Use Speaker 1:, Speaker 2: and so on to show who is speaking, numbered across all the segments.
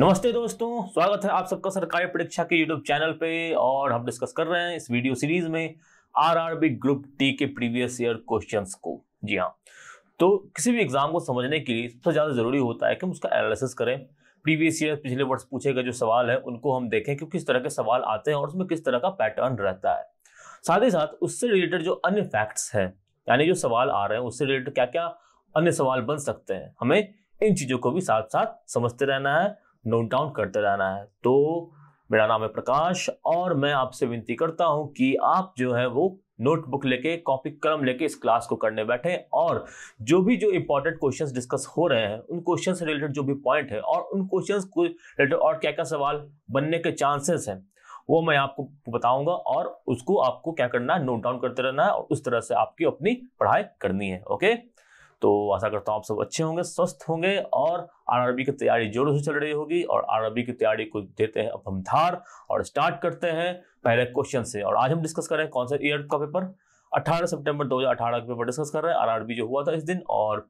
Speaker 1: नमस्ते दोस्तों स्वागत है आप सबका सरकारी परीक्षा के यूट्यूब चैनल पे और हम डिस्कस कर रहे हैं इस वीडियो सीरीज में आरआरबी ग्रुप टी के प्रीवियस ईयर क्वेश्चंस को जी हाँ तो किसी भी एग्जाम को समझने के लिए सबसे ज़्यादा ज़रूरी होता है कि हम उसका एनालिसिस करें प्रीवियस ईयर पिछले वर्ष पूछे गए जो सवाल है उनको हम देखें कि किस तरह के सवाल आते हैं और उसमें किस तरह का पैटर्न रहता है साथ ही साथ उससे रिलेटेड जो अन्य फैक्ट्स हैं यानी जो सवाल आ रहे हैं उससे रिलेटेड क्या क्या अन्य सवाल बन सकते हैं हमें इन चीज़ों को भी साथ साथ समझते रहना है नोट डाउन करते रहना है तो मेरा नाम है प्रकाश और मैं आपसे विनती करता हूं कि आप जो है वो नोटबुक लेके कॉपी कलम लेके इस क्लास को करने बैठे और जो भी जो इंपॉर्टेंट क्वेश्चंस डिस्कस हो रहे हैं उन क्वेश्चन से रिलेटेड जो भी पॉइंट है और उन क्वेश्चंस को रिलेटेड और क्या क्या सवाल बनने के चांसेस हैं वो मैं आपको बताऊंगा और उसको आपको क्या करना है नोट डाउन करते रहना है और उस तरह से आपकी अपनी पढ़ाई करनी है ओके तो आशा करता हूँ आप सब अच्छे होंगे स्वस्थ होंगे और आरआरबी की तैयारी जोरों से चल रही होगी और आरबी की तैयारी को देते हैं अब हम धार और स्टार्ट करते हैं पहले क्वेश्चन से और आज हम डिस्कस कर रहे हैं कौन सा ईयर का पेपर 18 सितंबर 2018 का पेपर डिस्कस कर रहे हैं आर जो हुआ था इस दिन और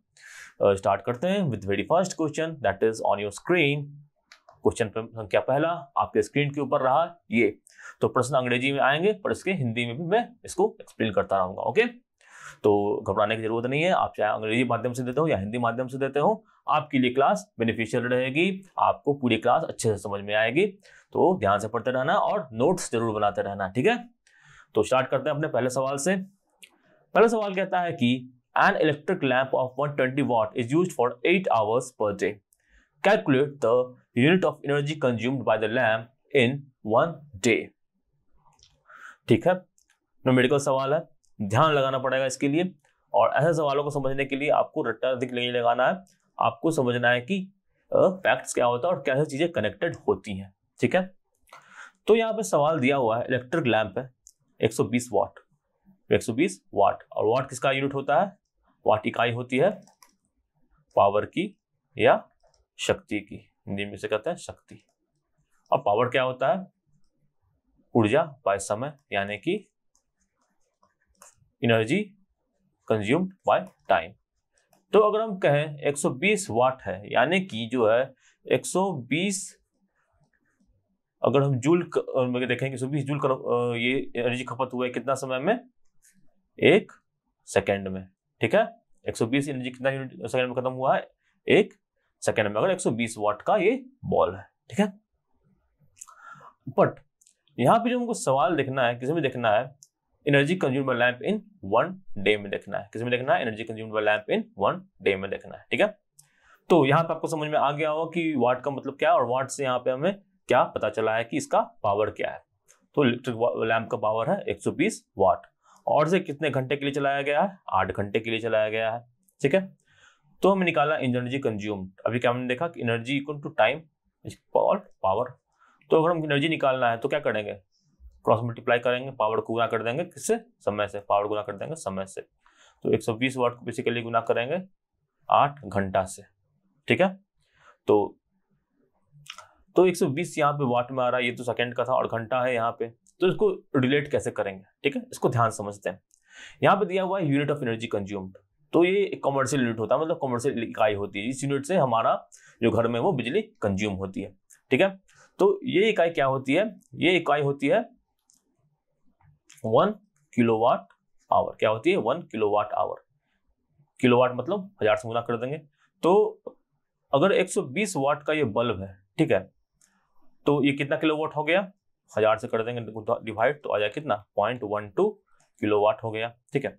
Speaker 1: स्टार्ट करते हैं with very first question that is on your screen question संख्या पहला आपके स्क्रीन के ऊपर रहा ये तो प्रश्न अंग्रेजी में आएंगे पर इसके हिंदी में भी मैं इसको एक्सप्लेन करता रहूंगा ओके okay? तो घबराने की जरूरत नहीं है आप चाहे अंग्रेजी माध्यम से देते हो या हिंदी माध्यम से देते हो आपके लिए क्लास बेनिफिशियल रहेगी आपको पूरी क्लास अच्छे से समझ में आएगी तो ध्यान से पढ़ते रहना और नोट्स जरूर बनाते रहना ठीक है तो स्टार्ट करते हैं अपने पहले सवाल से पहला सवाल कहता है कि an electric lamp of 120 twenty watt is use for eight hours per day calculate the unit of energy consumed by the lamp in one day ठीक है नो मेडिकल सवाल है ध्यान लगाना पड़ेगा इसके लिए और ऐसे सवालों को समझने के लिए आपको रट्टा अधिक नहीं लगाना है आपको समझना है कि फैक्ट्स क्या होता है और कैसे चीज़ें कनेक्टेड होती हैं ठीक है तो यहाँ पे सवाल दिया हुआ है इलेक्ट्रिक लैम्प है 120 वाट 120 वाट और वाट किसका यूनिट होता है वाट इकाई होती है पावर की या शक्ति की निम्न से कहते हैं शक्ति और पावर क्या होता है ऊर्जा बाय समय यानी कि एनर्जी कंज्यूम्ड बाय टाइम तो अगर हम कहें 120 वाट है यानी कि जो है 120 अगर हम जूल सौ बीस जूल कर, ये एनर्जी खपत हुआ है कितना समय में एक सेकेंड में ठीक है 120 एनर्जी कितना सेकेंड में खत्म हुआ है एक सेकेंड में अगर 120 वाट का ये बॉल है ठीक है बट यहां पे जो हमको सवाल देखना है किसी में देखना है energy consume lamp in one day में देखना है किसमें देखना है energy consume lamp in one day में देखना है ठीक है तो यहाँ पे आपको समझ में आ गया होगा कि वाट का मतलब क्या है और वाट से यहाँ पे हमें क्या पता चला है कि इसका पावर क्या है तो इलेक्ट्रिक लैम्प का पावर है एक वाट और से कितने घंटे के लिए चलाया गया है आठ घंटे के लिए चलाया गया है ठीक है तो हमें निकाला एनर्जी कंज्यूम अभी क्या हमने देखा कि energy equal to time power power तो अगर हम एनर्जी निकालना है तो क्या करेंगे क्रॉस मल्टीप्लाई करेंगे पावर को गुना कर देंगे किससे समय से पावर गुना कर देंगे समय से तो 120 वाट को बेसिकली गुना करेंगे आठ घंटा से ठीक है तो तो 120 यहाँ पे वाट में आ रहा है ये तो सेकंड का था और घंटा है यहाँ पे तो इसको रिलेट कैसे करेंगे ठीक है इसको ध्यान समझते हैं यहाँ पे दिया हुआ है यूनिट ऑफ एनर्जी कंज्यूम्ड तो ये एक कमर्शियल यूनिट होता है मतलब कॉमर्शियल इकाई होती है इस यूनिट से हमारा जो घर में वो बिजली कंज्यूम होती है ठीक है तो ये इकाई क्या होती है ये इकाई होती है वन किलोवाट आवर क्या होती है वन किलोवाट आवर किलोवाट मतलब हजार से गुना कर देंगे तो अगर 120 वाट का ये बल्ब है ठीक है तो ये कितना किलोवाट हो गया हजार से कर देंगे डिवाइड तो आ जाए कितना पॉइंट वन टू किलोवाट हो गया ठीक है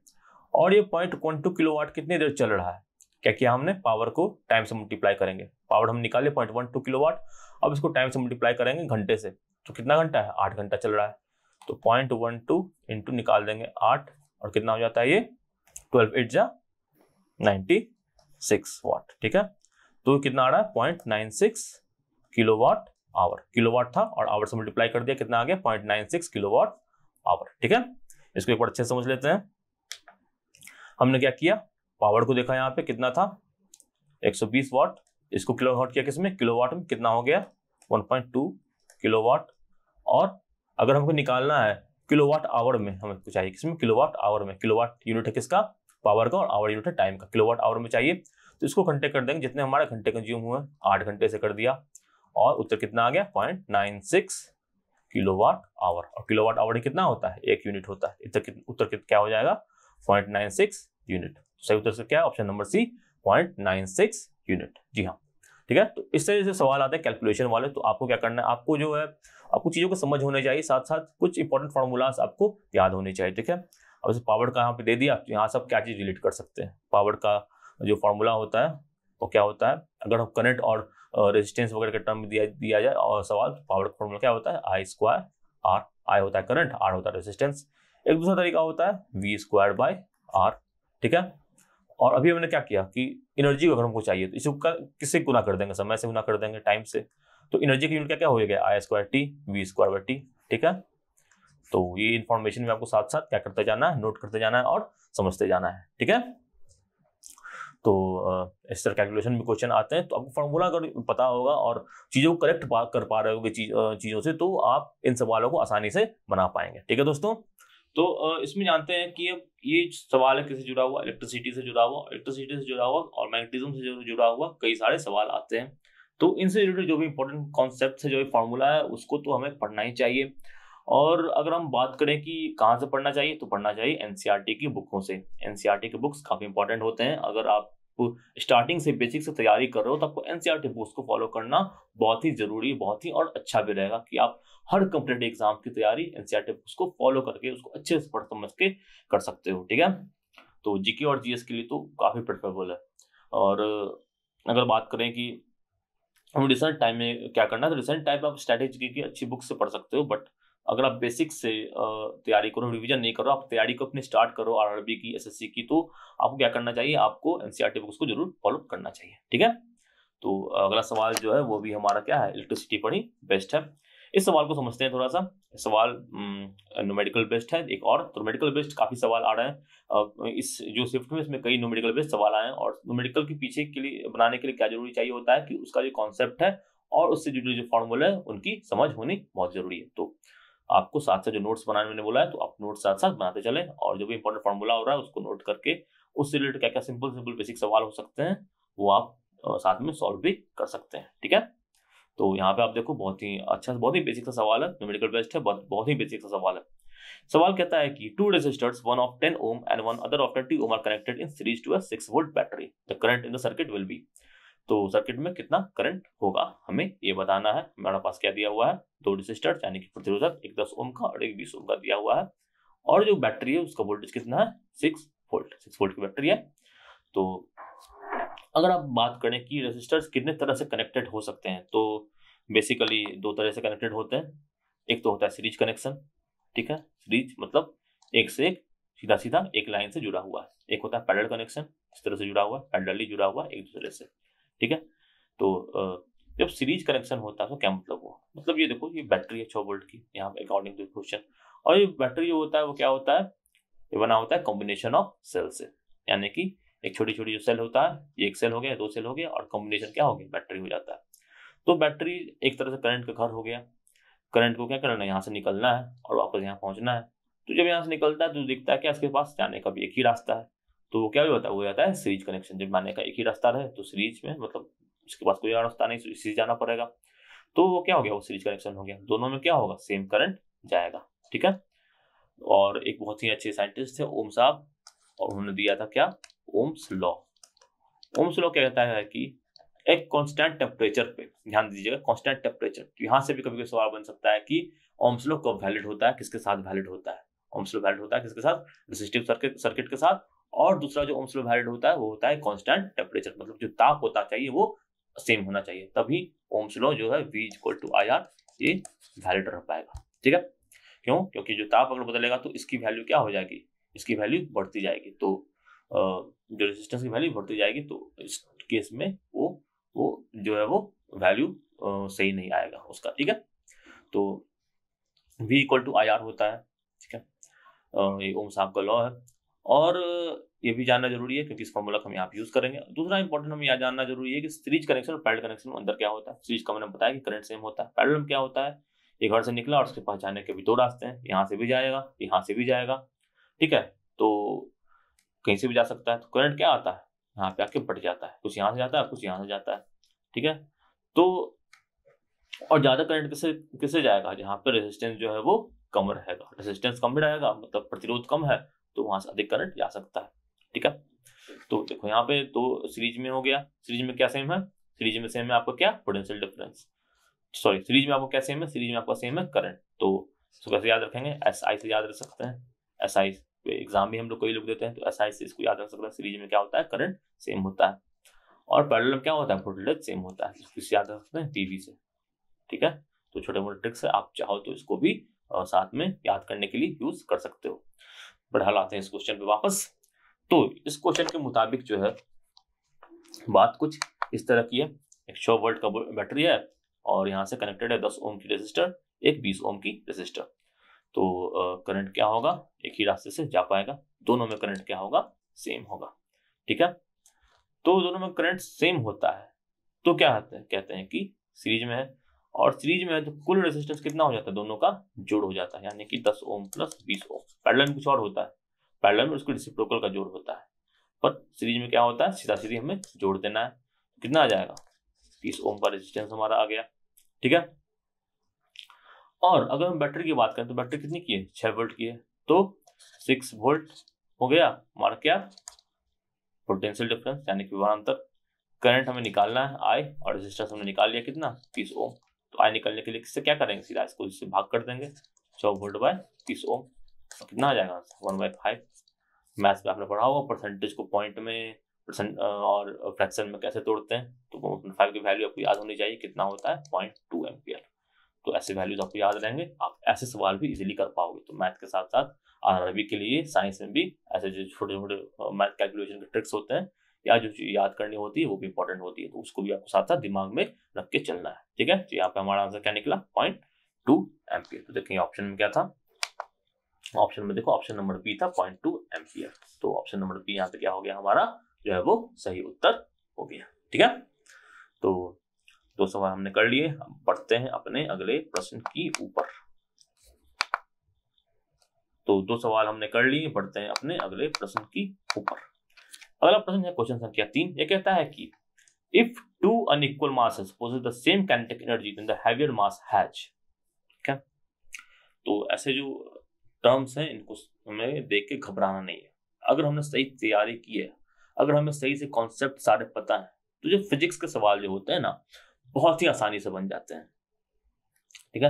Speaker 1: और ये पॉइंट वन टू किलोवाट कितनी देर चल रहा है क्या किया हमने पावर को टाइम से मल्टीप्लाई करेंगे पावर हम निकाले point one two kilowatt अब इसको टाइम से मल्टीप्लाई करेंगे घंटे से तो कितना घंटा है आठ घंटा चल रहा है तो पॉइंट वन टू इंटू निकाल देंगे आठ और कितना हो जाता है ये ट्वेल्व एट जा नाइन्टी सिक्स वॉट ठीक है तो कितना आ रहा है point nine six kilowatt hour kilowatt था और आवर से मल्टीप्लाई कर दिया कितना आ गया point nine six kilowatt hour ठीक है इसको एक बार अच्छे समझ लेते हैं हमने क्या किया पावर को देखा यहाँ पे कितना था एक सौ बीस वॉट इसको किलो वॉट किया किसमें किलो वॉट में कितना हो गया one point two kilowatt और अगर हमको निकालना है किलोवाट आवर में हमें चाहिए किसमें किलोवाट आवर में किलोवाट यूनिट है किसका पावर का और आवर यूनिट है टाइम का किलोवाट आवर में चाहिए तो इसको घंटे कर देंगे जितने हमारे घंटे कंज्यूम हुए आठ घंटे से कर दिया और उत्तर कितना आ गया point nine six kilowatt hour और किलोवाट आवर कितना होता है एक यूनिट होता है उत्तर उत्तर क्या हो जाएगा पॉइंट नाइन सिक्स यूनिट तो सही उत्तर से क्या है option number C point nine six unit जी हाँ ठीक है तो इस तरह से सवाल आते हैं कैलकुलेशन वाले तो आपको क्या करना है आपको जो है आपको चीज़ों को समझ होने चाहिए साथ साथ कुछ इंपॉर्टेंट फॉर्मूलाज आपको याद होने चाहिए ठीक है अब जैसे पावर का यहाँ पे दे दिया तो यहाँ से आप क्या चीज़ रिलेट कर सकते हैं पावर का जो फार्मूला होता है वो क्या होता है अगर हम करंट और रेजिस्टेंस वगैरह के टर्म में दिया दिया जाए और सवाल तो पावर का फॉर्मूला क्या होता है आई स्क्वायर आर आई होता है करंट आर होता है रेजिस्टेंस एक दूसरा तरीका होता है वी स्क्वायर बाय आर ठीक है और अभी हमने क्या किया कि एनर्जी अगर हमको चाहिए तो इसको किससे गुना कर देंगे समय से गुना कर देंगे टाइम से तो एनर्जी की यूनिट क्या क्या होएगा I square T V square by T ठीक है तो ये इन्फॉर्मेशन में आपको साथ साथ क्या करते जाना है नोट करते जाना है और समझते जाना है ठीक है तो इस तरह कैलकुलेशन में क्वेश्चन आते हैं तो आपको फॉर्मूला अगर पता होगा और चीज़ों को करेक्ट कर पा रहे होगी चीज़ों से तो आप इन सवालों को आसानी से बना पाएंगे ठीक है दोस्तों तो इसमें जानते हैं कि अब ये सवाल है किससे जुड़ा हुआ इलेक्ट्रिसिटी से जुड़ा हुआ इलेक्ट्रिसिटी से जुड़ा हुआ और मैग्नेटिज्म से जुड़ा हुआ कई सारे सवाल आते हैं तो इनसे रिलेटेड जो भी इंपॉर्टेंट कॉन्सेप्ट है जो भी फॉर्मूला है उसको तो हमें पढ़ना ही चाहिए और अगर हम बात करें कि कहाँ से पढ़ना चाहिए तो पढ़ना चाहिए एन e की बुकों से एन e के बुक्स काफ़ी इंपॉर्टेंट होते हैं अगर आप स्टार्टिंग से बेसिक से तैयारी कर रहे हो तो आपको एन e बुक्स को फॉलो करना बहुत ही ज़रूरी बहुत ही और अच्छा भी रहेगा कि आप हर कंप्लीट एग्जाम की तैयारी एन बुक्स को फॉलो करके उसको अच्छे से पढ़ समझ के कर सकते हो ठीक है तो जीके और जीएस के लिए तो काफ़ी प्रेफरेबल है और अगर बात करें कि हम रिसेंट टाइम में क्या करना है तो रिसेंट टाइम आप स्ट्रैटेजी की अच्छी बुक से पढ़ सकते हो बट अगर आप बेसिक से तैयारी करो रिवीजन नहीं करो आप तैयारी को अपनी स्टार्ट करो आर की एस की तो आपको क्या करना चाहिए आपको एनसीईआरटी बुक्स e को जरूर फॉलो करना चाहिए ठीक है तो अगला सवाल जो है वो भी हमारा क्या है इलेक्ट्रिसिटी पढ़ी बेस्ट है इस सवाल को समझते हैं थोड़ा सा सवाल नोमेडिकल बेस्ड है एक और तो मेडिकल बेस्ड काफ़ी सवाल आ रहे हैं इस जो शिफ्ट में इसमें कई नोमेडिकल बेस्ड सवाल आए हैं और नोमेडिकल के पीछे के लिए बनाने के लिए क्या जरूरी चाहिए होता है कि उसका जो कॉन्सेप्ट है और उससे जुड़े जो फॉर्मूले है उनकी समझ होनी बहुत जरूरी है तो आपको साथ साथ जो नोट्स बनाने मैंने बोला है तो आप नोट्स साथ साथ बनाते चले और जो भी इंपॉर्टेंट फॉर्मूला हो रहा है उसको नोट करके उससे रिलेटेड क्या क्या सिंपल सिंपल बेसिक सवाल हो सकते हैं वो आप साथ में सॉल्व भी कर सकते हैं ठीक है तो यहाँ पे आप देखो बहुत ही अच्छा बहुत ही बेसिक सा सवाल है न्यूमेरिकल बेस्ट है बहुत बहुत ही बेसिक सा सवाल है सवाल कहता है कि two resistors one of 10 ohm and one other of 30 ohm are connected in series to a 6 volt battery the current in the circuit will be तो सर्किट में कितना करंट होगा हमें ये बताना है हमारे पास क्या दिया हुआ है दो रेजिस्टर यानी कि प्रतिरोधक एक दस ओम का और एक बीस ओम का दिया हुआ है और जो बैटरी है उसका वोल्टेज कितना है सिक्स वोल्ट सिक्स वोल्ट की बैटरी है तो अगर आप बात करें कि रेसिस्टर्स कितने तरह से कनेक्टेड हो सकते हैं तो बेसिकली दो तरह से कनेक्टेड होते हैं एक तो होता है सीरीज कनेक्शन ठीक है सीरीज मतलब एक से एक सीधा सीधा एक लाइन से जुड़ा हुआ है एक होता है पैडल कनेक्शन इस तरह से जुड़ा हुआ है पैरलली जुड़ा हुआ एक दूसरे से ठीक है तो जब सीरीज कनेक्शन होता है तो क्या मतलब हुआ मतलब ये देखो ये बैटरी है छः वोल्ट की यहाँ अकॉर्डिंग टू क्वेश्चन और ये बैटरी जो होता है वो क्या होता है ये बना होता है कॉम्बिनेशन ऑफ सेल से यानी कि एक छोटी छोटी जो सेल होता है एक सेल हो गया दो सेल हो गया और कॉम्बिनेशन क्या हो गया बैटरी हो जाता है तो बैटरी एक तरह से करंट का घर हो गया करंट को क्या करना है यहाँ से निकलना है और वापस यहाँ पहुँचना है तो जब यहाँ से निकलता है तो दिखता है क्या इसके पास जाने का भी एक ही रास्ता है तो वो क्या हो होता है वो जाता है सीरीज कनेक्शन जब जाने का एक ही रास्ता रहे तो सीरीज में मतलब उसके पास कोई रास्ता नहीं सीरीज जाना पड़ेगा तो वो क्या हो गया वो सीरीज कनेक्शन हो गया दोनों में क्या होगा सेम करंट जाएगा ठीक है और एक बहुत ही अच्छे साइंटिस्ट थे ओम साहब और उन्होंने दिया था क्या ओम्स लॉ ओम्स लॉ क्या कहता है कि एक कांस्टेंट टेम्परेचर पे ध्यान दीजिएगा कांस्टेंट टेम्परेचर तो यहाँ से भी कभी कोई सवाल बन सकता है कि ओम्स लॉ कब वैलिड होता है किसके साथ वैलिड होता है ओम्स लॉ वैलिड होता है किसके साथ रेसिस्टिव सर्किट सर्किट के साथ और दूसरा जो ओम्स लॉ वैलिड होता है वो होता है कांस्टेंट टेम्परेचर मतलब जो ताप होता चाहिए वो सेम होना चाहिए तभी ओम्स लॉ जो है V equal to I R ये वैलिड रह पाएगा ठीक है क्यों क्योंकि जो ताप अगर बदलेगा तो इसकी वैल्यू क्या हो जाएगी इसकी वैल्यू बढ़ती जाएगी तो जो रेजिस्टेंस की वैल्यू बढ़ती जाएगी तो इस केस में वो वो जो है वो वैल्यू सही नहीं आएगा उसका ठीक है तो V equal to I R होता है ठीक है ये ओम साहब का लॉ है और ये भी जानना जरूरी है क्योंकि इस फॉर्मूला को हम यहाँ पे यूज करेंगे दूसरा इंपॉर्टेंट हमें यहाँ जानना जरूरी है कि सीरीज कनेक्शन और पैरल कनेक्शन में अंदर क्या होता है सीरीज का मैंने बताया कि करंट सेम होता है पैरल में क्या होता है ये घर से निकला और उसके पास जाने के भी दो रास्ते हैं यहाँ से भी जाएगा यहाँ से भी जाएगा ठीक है तो कहीं से भी जा सकता है तो करंट क्या आता है यहाँ पे आके बट जाता है कुछ यहाँ से जाता है कुछ यहाँ से जाता है ठीक है तो और ज़्यादा करंट किसे किसे जाएगा जहाँ पे रेजिस्टेंस जो है वो कम रहेगा रेजिस्टेंस कम भी रहेगा मतलब प्रतिरोध कम है तो वहां से अधिक करंट जा सकता है ठीक है तो देखो यहाँ पे तो सीरीज में हो गया सीरीज में क्या सेम है सीरीज में सेम है आपका क्या पोटेंशियल डिफरेंस सॉरी सीरीज में आपको क्या सेम है सीरीज में आपका सेम है करंट तो कैसे याद रखेंगे एस आई से याद रख सकते हैं एस आई एग्जाम भी हम लोग कई लोग देते हैं तो ऐसा ऐसे इसको याद रख सकता है सीरीज में क्या होता है करंट सेम होता है और पैरल क्या होता है वोल्टेज सेम होता है इसको याद रख सकते हैं टीवी से ठीक है तो छोटे मोटे ट्रिक्स आप चाहो तो इसको भी और साथ में याद करने के लिए यूज कर सकते हो बढ़ा लाते हैं इस क्वेश्चन पे वापस तो इस क्वेश्चन के मुताबिक जो है बात कुछ इस तरह की है एक सौ वोल्ट का बैटरी है और यहाँ से कनेक्टेड है दस ओम की रेजिस्टर एक बीस ओम की रेजिस्टर तो करंट क्या होगा एक ही रास्ते से जा पाएगा दोनों में करंट क्या होगा सेम होगा ठीक है तो दोनों में करंट सेम होता है तो क्या है? कहते हैं कि सीरीज में है और सीरीज में है तो कुल रेजिस्टेंस कितना हो जाता है दोनों का जोड़ हो जाता है यानी कि 10 ओम प्लस 20 ओम पैडल में कुछ और होता है पैडल में उसको डिसिप्रोकल का जोड़ होता है पर सीरीज में क्या होता है सीधा सीधी हमें जोड़ देना है कितना आ जाएगा 30 ओम का रेजिस्टेंस हमारा आ गया ठीक है और अगर हम बैटरी की बात करें तो बैटरी कितनी की है छह वोल्ट की है तो सिक्स वोल्ट हो गया मार क्या पोटेंशियल डिफरेंस यानी कि विभवान्तर करंट हमें निकालना है आई और रेजिस्टेंस हमने निकाल लिया कितना तीस ओम तो आई निकालने के लिए किससे क्या करेंगे सीधा इसको इससे भाग कर देंगे चौ वोल्ट बाय तीस ओम तो कितना आ जाएगा वन बाय फाइव मैथ्स में आपने पढ़ा होगा परसेंटेज को पॉइंट में परसेंट और फ्रैक्शन में कैसे तोड़ते हैं तो फाइव की वैल्यू आपको याद होनी चाहिए कितना होता है पॉइंट टू एम्पियर तो ऐसे वैल्यूज आपको याद रहेंगे आप ऐसे सवाल भी इजीली कर पाओगे तो मैथ के साथ साथ आर के लिए साइंस में भी ऐसे जो छोटे छोटे मैथ कैलकुलेशन के ट्रिक्स होते हैं या जो याद करनी होती है वो भी इंपॉर्टेंट होती है तो उसको भी आपको साथ साथ दिमाग में रख के चलना है ठीक है तो यहाँ पे हमारा आंसर क्या निकला पॉइंट टू तो देखेंगे ऑप्शन में क्या था ऑप्शन में देखो ऑप्शन नंबर बी था पॉइंट टू तो ऑप्शन नंबर बी यहाँ पे क्या हो गया हमारा जो है वो सही उत्तर हो गया ठीक है तो दो सवाल हमने कर लिए हम बढ़ते हैं अपने अगले प्रश्न की ऊपर तो दो सवाल हमने कर लिए बढ़ते हैं अपने अगले प्रश्न की ऊपर अगला प्रश्न है क्वेश्चन संख्या तीन ये कहता है कि if two unequal masses possess the same kinetic energy in the heavier mass has ठीक है तो ऐसे जो टर्म्स हैं इनको हमें देख के घबराना नहीं है अगर हमने सही तैयारी की है अगर हमें सही से कॉन्सेप्ट सारे पता है तो जो फिजिक्स के सवाल जो होते हैं ना बहुत ही आसानी से बन जाते हैं ठीक है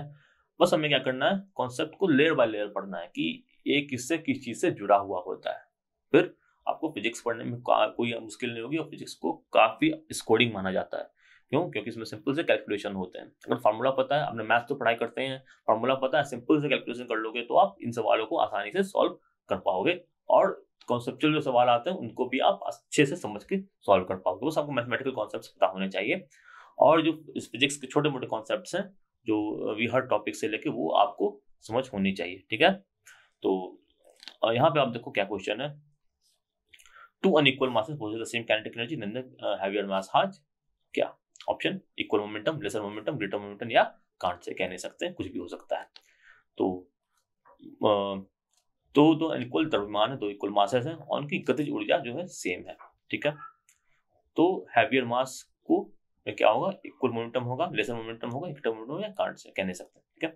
Speaker 1: बस हमें क्या करना है कॉन्सेप्ट को लेयर बाय लेयर पढ़ना है कि ये किससे किस चीज से जुड़ा हुआ होता है फिर आपको फिजिक्स पढ़ने में कोई मुश्किल नहीं होगी और फिजिक्स को काफी स्कोरिंग माना जाता है क्यों क्योंकि इसमें सिंपल से कैलकुलेशन होते हैं अगर फार्मूला पता है अपने मैथ तो पढ़ाई करते हैं फार्मूला पता है सिंपल से कैलकुलेशन कर लोगे तो आप इन सवालों को आसानी से सॉल्व कर पाओगे और कॉन्सेप्चुअल जो सवाल आते हैं उनको भी आप अच्छे से समझ के सॉल्व कर पाओगे बस आपको मैथमेटिकल कॉन्सेप्ट पता होने चाहिए और जो फिजिक्स के छोटे मोटे कॉन्सेप्ट हैं जो वी हर टॉपिक से लेके वो आपको समझ होनी चाहिए ठीक है तो यहाँ पे आप देखो क्या क्वेश्चन है two unequal masses possess the same kinetic energy then the heavier mass has क्या option equal momentum lesser momentum greater momentum या कांट से कह नहीं सकते कुछ भी हो सकता है तो दो दो इक्वल द्रव्यमान है दो इक्वल मासेस हैं और उनकी गतिज ऊर्जा जो है सेम है ठीक है तो हैवियर मास को में क्या होगा इक्वल मोमेंटम होगा लेसर मोमेंटम होगा इक्टर मोमेंटम या कार्ड से कह नहीं सकते ठीक है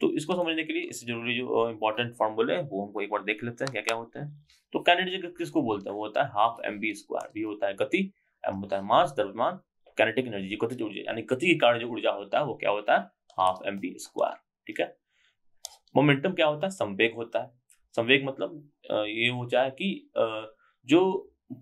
Speaker 1: तो इसको समझने के लिए इससे जरूरी जो इंपॉर्टेंट फॉर्मूले है वो हमको एक बार देख लेते हैं क्या क्या होते हैं तो कैनेटिक गति किसको बोलते हैं वो होता है हाफ एम बी स्क्वायर भी होता है गति एम होता है मास द्रव्यमान कैनेटिक एनर्जी गति ऊर्जा यानी गति के कारण जो ऊर्जा होता है वो क्या होता है हाफ एम बी स्क्वायर ठीक है मोमेंटम क्या होता है संवेग होता है संवेग मतलब ये हो जाए कि जो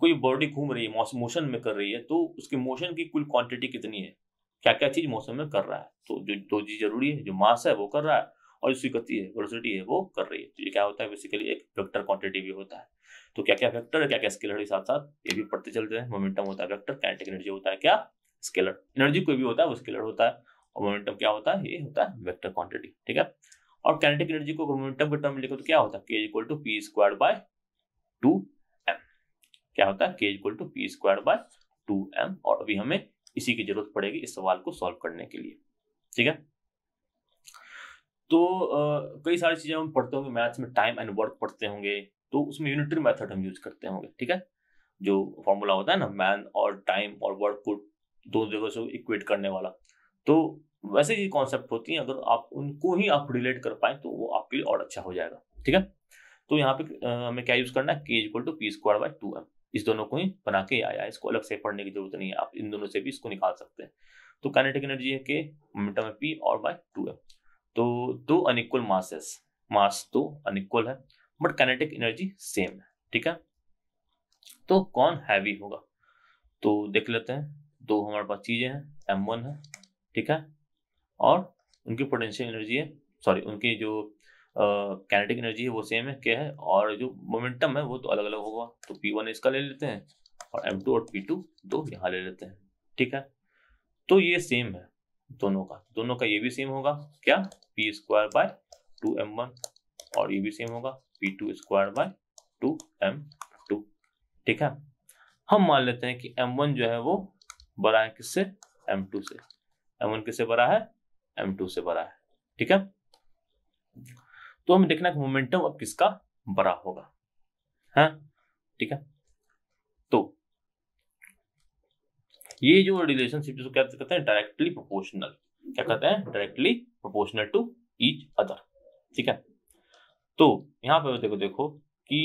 Speaker 1: कोई बॉडी घूम रही है मोशन में कर रही है तो उसके मोशन की कुल क्वांटिटी कितनी है क्या क्या चीज मौसम में कर रहा है तो जो दो चीज जरूरी है जो मास है वो कर रहा है और जो स्वीकृति है वर्सिटी है वो कर रही है तो ये क्या होता है बेसिकली एक वेक्टर क्वांटिटी भी होता है तो क्या क्या वेक्टर है क्या क्या स्केलर के साथ साथ ये भी पढ़ते चलते हैं मोमेंटम होता है वेक्टर काइनेटिक एनर्जी होता है क्या स्केलर एनर्जी कोई भी होता है वो स्केलर होता है और मोमेंटम क्या होता है ये होता है वेक्टर क्वांटिटी ठीक है और काइनेटिक एनर्जी को मोमेंटम के टर्म में लिखो तो क्या होता है K equal to P square by two क्या होता है K equal to P square by two M और अभी हमें इसी की जरूरत पड़ेगी इस सवाल को सॉल्व करने के लिए ठीक है तो आ, कई सारी चीजें हम पढ़ते होंगे मैथ्स में टाइम एंड वर्क पढ़ते होंगे तो उसमें यूनिटरी मेथड हम यूज करते होंगे ठीक है जो फॉर्मूला होता है ना मैन और टाइम और वर्क को दो जगह से इक्वेट करने वाला तो वैसे ही कॉन्सेप्ट होती है अगर आप उनको ही आप रिलेट कर पाए तो वो आपके लिए और अच्छा हो जाएगा ठीक है तो यहाँ पे हमें क्या यूज करना है K equal to P square by two M इस दोनों को ही बना के आया है इसको अलग से पढ़ने की जरूरत नहीं है आप इन दोनों से भी इसको निकाल सकते हैं तो कैनेटिक एनर्जी है के मोमेंटम है पी और बाय टू एम तो दो अनिक्वल मासेस मास तो अनिक्वल है बट कैनेटिक एनर्जी सेम है ठीक है तो कौन हैवी होगा तो देख लेते हैं दो हमारे पास चीज़ें हैं एम वन है ठीक है और उनकी पोटेंशियल एनर्जी है सॉरी उनकी जो कैनेटिक एनर्जी है वो सेम है क्या है और जो मोमेंटम है वो तो अलग अलग होगा तो पी वन इसका ले लेते हैं और एम टू और पी टू दो हम्म। यहाँ ले लेते हैं ठीक है तो ये सेम है दोनों का दोनों का ये भी सेम होगा क्या P square by two M one और ये भी सेम होगा P two square by two M two ठीक है हम मान लेते हैं कि एम वन जो है वो बड़ा है किससे एम टू से एम वन किससे बड़ा है एम टू से बड़ा है ठीक है तो हमें देखना है मोमेंटम अब किसका बड़ा होगा है हाँ? ठीक है तो ये जो रिलेशनशिप जिसको क्या कहते हैं डायरेक्टली प्रोपोर्शनल क्या कहते हैं directly proportional to each other ठीक है तो यहां पर देखो देखो कि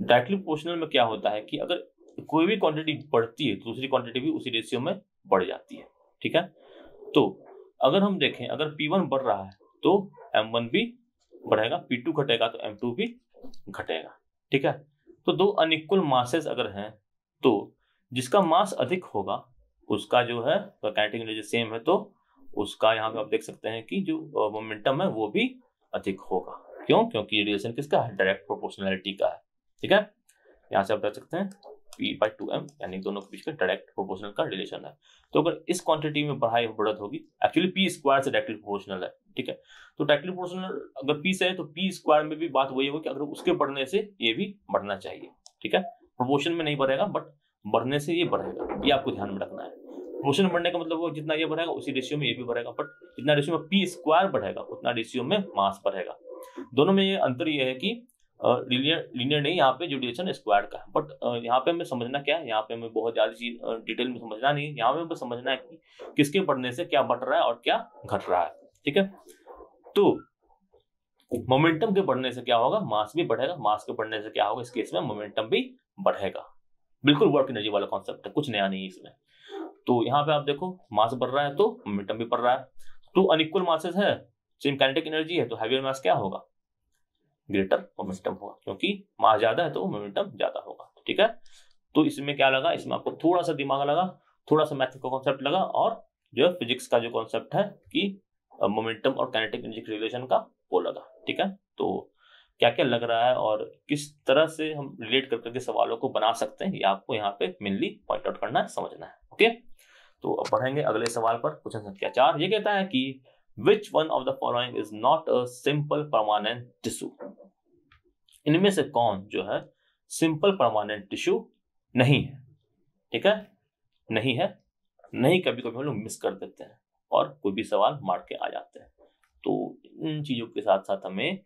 Speaker 1: डायरेक्टली प्रोपोर्शनल में क्या होता है कि अगर कोई भी क्वांटिटी बढ़ती है तो दूसरी क्वांटिटी भी उसी रेशियो में बढ़ जाती है ठीक है तो अगर हम देखें अगर P1 बढ़ रहा है तो M1 भी बढ़ेगा पी टू घटेगा तो एम टू भी घटेगा ठीक है तो दो अनिकुल मासेस अगर हैं तो जिसका मास अधिक होगा उसका जो है कैटिंग एनर्जी सेम है तो उसका यहाँ पे आप देख सकते हैं कि जो मोमेंटम है वो भी अधिक होगा क्यों क्योंकि रिलेशन किसका है डायरेक्ट प्रोपोर्शनैलिटी का है ठीक है यहाँ से आप देख सकते हैं पी बाई टू एम यानी दोनों के बीच का डायरेक्ट प्रोपोर्शनल का रिलेशन है तो अगर इस क्वांटिटी में बढ़ाई बढ़त होगी एक्चुअली पी स्क्वायर से डायरेक्टली प्रोपोर्शनल है ठीक है तो डायरेक्टली प्रोपोर्शनल अगर पी से है तो पी स्क्वायर में भी बात वही होगी अगर उसके बढ़ने से ये भी बढ़ना चाहिए ठीक है प्रोपोर्शन में नहीं बढ़ेगा बट बढ़ने से ये बढ़ेगा ये आपको ध्यान में रखना है प्रोपोर्शन बढ़ने का मतलब वो जितना ये बढ़ेगा उसी रेशियो में ये भी बढ़ेगा बट जितना रेशियो में पी स्क्वायर बढ़ेगा उतना रेशियो में मास बढ़ेगा दोनों में ये अंतर ये है कि लीनियर लीनियर नहीं यहाँ पे जुडिएशन स्क्वायर का बट यहाँ पे हमें समझना क्या है यहाँ पे हमें बहुत ज़्यादा चीज डिटेल में समझना नहीं यहाँ पे हमें समझना है कि किसके बढ़ने से क्या बढ़ रहा है और क्या घट रहा है ठीक है तो मोमेंटम के बढ़ने से क्या होगा मास भी बढ़ेगा मास के बढ़ने से क्या होगा इस केस में मोमेंटम भी बढ़ेगा बिल्कुल वर्क एनर्जी वाला कॉन्सेप्ट है कुछ नया नहीं है इसमें तो यहाँ पे आप देखो मास बढ़ रहा है तो मोमेंटम भी बढ़ रहा है तो अनिक्वल मासेस है सेम काइनेटिक एनर्जी है तो हैवियर मास क्या होगा ग्रेटर मोमेंटम होगा क्योंकि मास ज्यादा है तो मोमेंटम ज्यादा होगा ठीक है तो इसमें क्या लगा इसमें आपको थोड़ा सा दिमाग लगा थोड़ा सा मैथ का कॉन्सेप्ट लगा और जो है फिजिक्स का जो कॉन्सेप्ट है कि मोमेंटम और कैनेटिक एनर्जी रिलेशन का वो लगा ठीक है तो क्या क्या लग रहा है और किस तरह से हम रिलेट कर करके सवालों को बना सकते हैं ये आपको यहाँ पे मेनली पॉइंट आउट करना है समझना है ओके तो अब बढ़ेंगे अगले सवाल पर क्वेश्चन संख्या चार ये कहता है कि which one of the following is not a simple permanent tissue इनमें से कौन जो है सिंपल परमानेंट टिश्यू नहीं है ठीक है नहीं है नहीं कभी कभी हम लोग मिस कर देते हैं और कोई भी सवाल मार के आ जाते हैं तो इन चीज़ों के साथ साथ हमें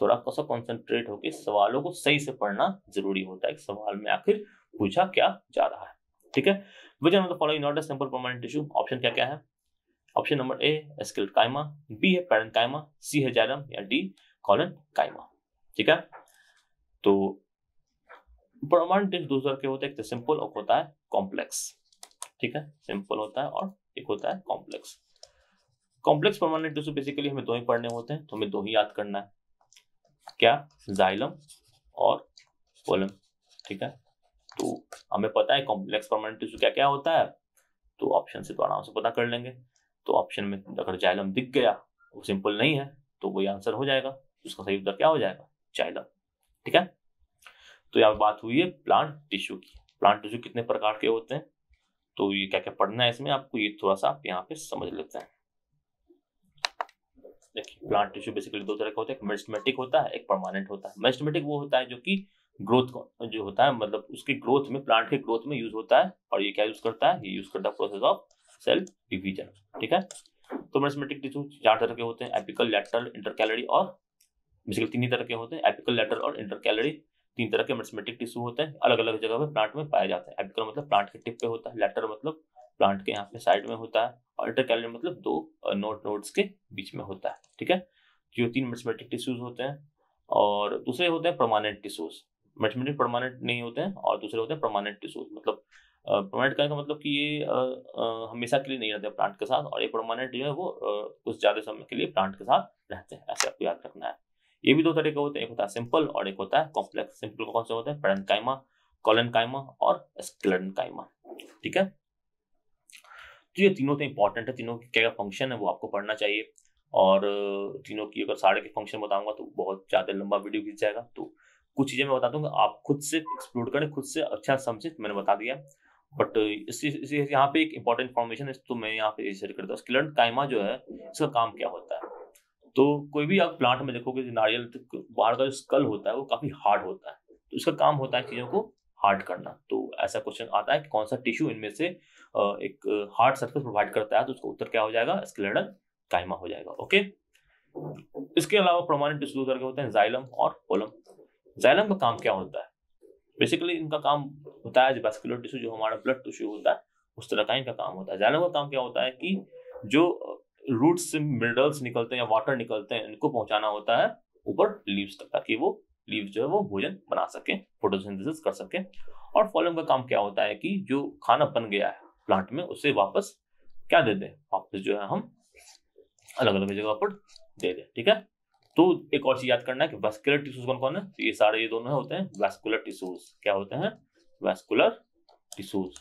Speaker 1: थोड़ा कसा कॉन्सेंट्रेट होकर सवालों को सही से पढ़ना जरूरी होता है सवाल में आखिर पूछा क्या जा रहा है ठीक है which are following not a simple permanent tissue option क्या क्या है ऑप्शन नंबर ए एस्किल कायमा बी है पैरन कायमा सी है जैरम या डी कॉलन कायमा ठीक है तो परमाणु टिप्स दो तरह के होते हैं एक तो सिंपल और होता है कॉम्प्लेक्स ठीक है सिंपल होता है और एक होता है complex complex permanent tips basically हमें दो ही पढ़ने होते हैं तो हमें दो ही याद करना है क्या जाइलम और पोलम ठीक है तो हमें पता है कॉम्प्लेक्स परमानेंट टिप्स क्या क्या होता है तो ऑप्शन से तो आराम से पता कर लेंगे तो ऑप्शन में अगर जाइलम दिख गया वो सिंपल नहीं है तो वही आंसर हो जाएगा उसका सही उत्तर क्या हो जाएगा जाइलम ठीक है तो यहाँ बात हुई है प्लांट टिश्यू की प्लांट टिश्यू कितने प्रकार के होते हैं तो ये क्या क्या पढ़ना है इसमें आपको ये थोड़ा सा आप यहाँ पे समझ लेते हैं देखिए प्लांट टिश्यू बेसिकली दो तरह के होते हैं एक मेस्टमेटिक होता है एक परमानेंट होता है मेस्टमेटिक वो होता है जो कि ग्रोथ जो होता है मतलब उसकी ग्रोथ में प्लांट के ग्रोथ में यूज होता है और ये क्या यूज करता है ये यूज करता है प्रोसेस ऑफ सेल डिवीजन ठीक है तो मेरिस्मेटिक टिश्यू चार तरह के होते हैं एपिकल लेटरल इंटरकैलरी और बेसिकली तीन ही तरह के होते हैं एपिकल लेटरल और इंटरकैलरी तीन तरह के मेरिस्मेटिक टिश्यू होते हैं अलग अलग जगह पे प्लांट में पाए जाते हैं एपिकल मतलब प्लांट के टिप पे होता है लेटर मतलब प्लांट के यहाँ पे साइड में होता है और इंटरकैलरी मतलब दो नोट नोट्स के बीच में होता है ठीक है जो तीन मेरिस्मेटिक टिश्यूज होते हैं और दूसरे होते हैं परमानेंट टिश्यूज मेरिस्मेटिक परमानेंट नहीं होते हैं और दूसरे होते हैं परमानेंट टिश्यूज मतलब परमानेंट करने का मतलब कि ये हमेशा के लिए नहीं रहते प्लांट के साथ और ये परमानेंट जो है वो कुछ ज़्यादा समय के लिए प्लांट के साथ रहते हैं ऐसे आपको याद रखना है ये भी दो तरह के होते हैं एक होता है सिंपल और एक होता है कॉम्प्लेक्स सिंपल कौन से होते हैं कायमा कॉलन कायमा और कायमा ठीक है तो ये तीनों तो इंपॉर्टेंट है तीनों के क्या फंक्शन है वो आपको पढ़ना चाहिए और तीनों की अगर सारे के फंक्शन बताऊंगा तो बहुत ज़्यादा लंबा वीडियो खींच जाएगा तो कुछ चीज़ें मैं बता दूंगा आप खुद से एक्सप्लोर करें खुद से अच्छा समझे मैंने बता दिया बट uh, इसी इसी यहाँ पे एक इंपॉर्टेंट इन्फॉर्मेशन है तो मैं यहाँ पे शेयर करता हूँ स्किलन कायमा जो है इसका काम क्या होता है तो कोई भी आप प्लांट में देखोगे नारियल तो बाहर का जो स्कल होता है वो काफ़ी हार्ड होता है तो इसका काम होता है चीज़ों को हार्ड करना तो ऐसा क्वेश्चन आता है कि कौन सा टिश्यू इनमें से एक हार्ड सर्फेस प्रोवाइड करता है तो उसका उत्तर क्या हो जाएगा स्किलन कायमा हो जाएगा ओके इसके अलावा प्रमाणित टिश्यू करके होते हैं जाइलम और पोलम जाइलम का काम क्या होता है बेसिकली इनका काम होता है वैस्कुलर टिश्यू जो हमारा ब्लड टिश्यू होता है उस तरह का इनका काम होता है जानवरों का काम क्या होता है कि जो रूट्स से मिनरल्स निकलते हैं या वाटर निकलते हैं इनको पहुंचाना होता है ऊपर लीव्स तक ताकि वो लीव्स जो है वो भोजन बना सके फोटोसिंथेसिस कर सके और फॉलोइंग का काम क्या होता है कि जो खाना बन गया है प्लांट में उसे वापस क्या दे दें वापस जो है हम अलग अलग जगह पर दे दें ठीक है तो एक और चीज याद करना है कि वैस्कुलर टिश्यूज कौन कौन है तो ये सारे ये दोनों होते हैं वैस्कुलर टिश्यूज क्या होते हैं vascular tissues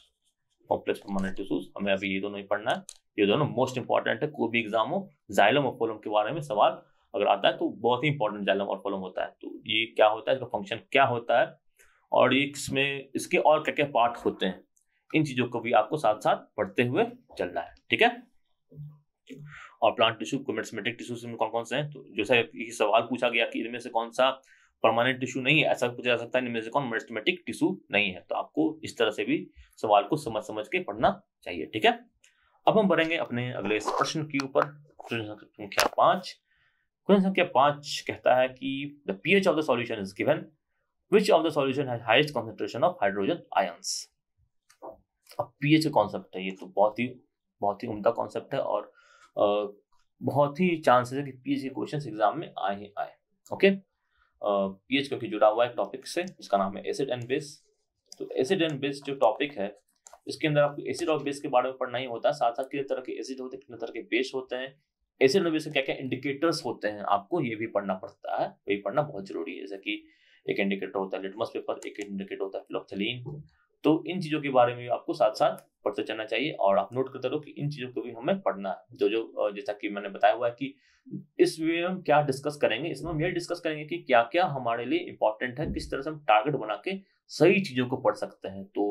Speaker 1: complex permanent tissues हमें अभी ये दोनों ही पढ़ना है ये दोनों मोस्ट इंपॉर्टेंट है कोई भी एग्जाम हो जाइलम और फोलम के बारे में सवाल अगर आता है तो बहुत ही इंपॉर्टेंट जाइलम और फोलम होता है तो ये क्या होता है इसका फंक्शन क्या होता है और ये इसमें इसके और क्या क्या पार्ट होते हैं इन चीजों को भी आपको साथ साथ पढ़ते हुए चलना है ठीक है और प्लांट टिश्यू कोमेटिक टिश्यू में कौन कौन से हैं तो जैसा ये सवाल पूछा गया कि इनमें से कौन सा परमानेंट टिश्यू नहीं है ऐसा पूछा जा सकता है इनमें से कौन मेरिस्टमेटिक टिश्यू नहीं है तो आपको इस तरह से भी सवाल को समझ समझ के पढ़ना चाहिए ठीक है अब हम बढ़ेंगे अपने अगले प्रश्न के ऊपर संख्या पांच क्वेश्चन संख्या पांच कहता है कि the pH of the solution is given which of the solution has highest concentration of hydrogen ions अब पीएच का कॉन्सेप्ट है ये तो बहुत ही बहुत ही उमदा कॉन्सेप्ट है और बहुत ही चांसेस है कि पीएच के क्वेश्चन एग्जाम में आए ही आए ओके पीएच क्योंकि जुड़ा हुआ एक टॉपिक से जिसका नाम है एसिड एंड बेस तो एसिड एंड बेस जो टॉपिक है इसके अंदर आपको एसिड और बेस के बारे में पढ़ना ही होता है साथ साथ कितने तरह के एसिड होते हैं कितने तरह के बेस होते हैं एसिड और बेस के क्या क्या इंडिकेटर्स होते हैं आपको ये भी पढ़ना पड़ता है वही पढ़ना बहुत जरूरी है जैसे कि एक इंडिकेटर होता है लिटमस पेपर एक इंडिकेटर होता है फिलोक्थलीन तो इन चीज़ों के बारे में आपको साथ साथ पढ़ते चलना चाहिए और आप नोट करते रहो कि इन चीज़ों को भी हमें पढ़ना है जो जो जैसा कि मैंने बताया हुआ है कि इस वे हम क्या डिस्कस करेंगे इसमें हम ये डिस्कस करेंगे कि क्या क्या हमारे लिए इंपॉर्टेंट है किस तरह से हम टारगेट बना के सही चीज़ों को पढ़ सकते हैं तो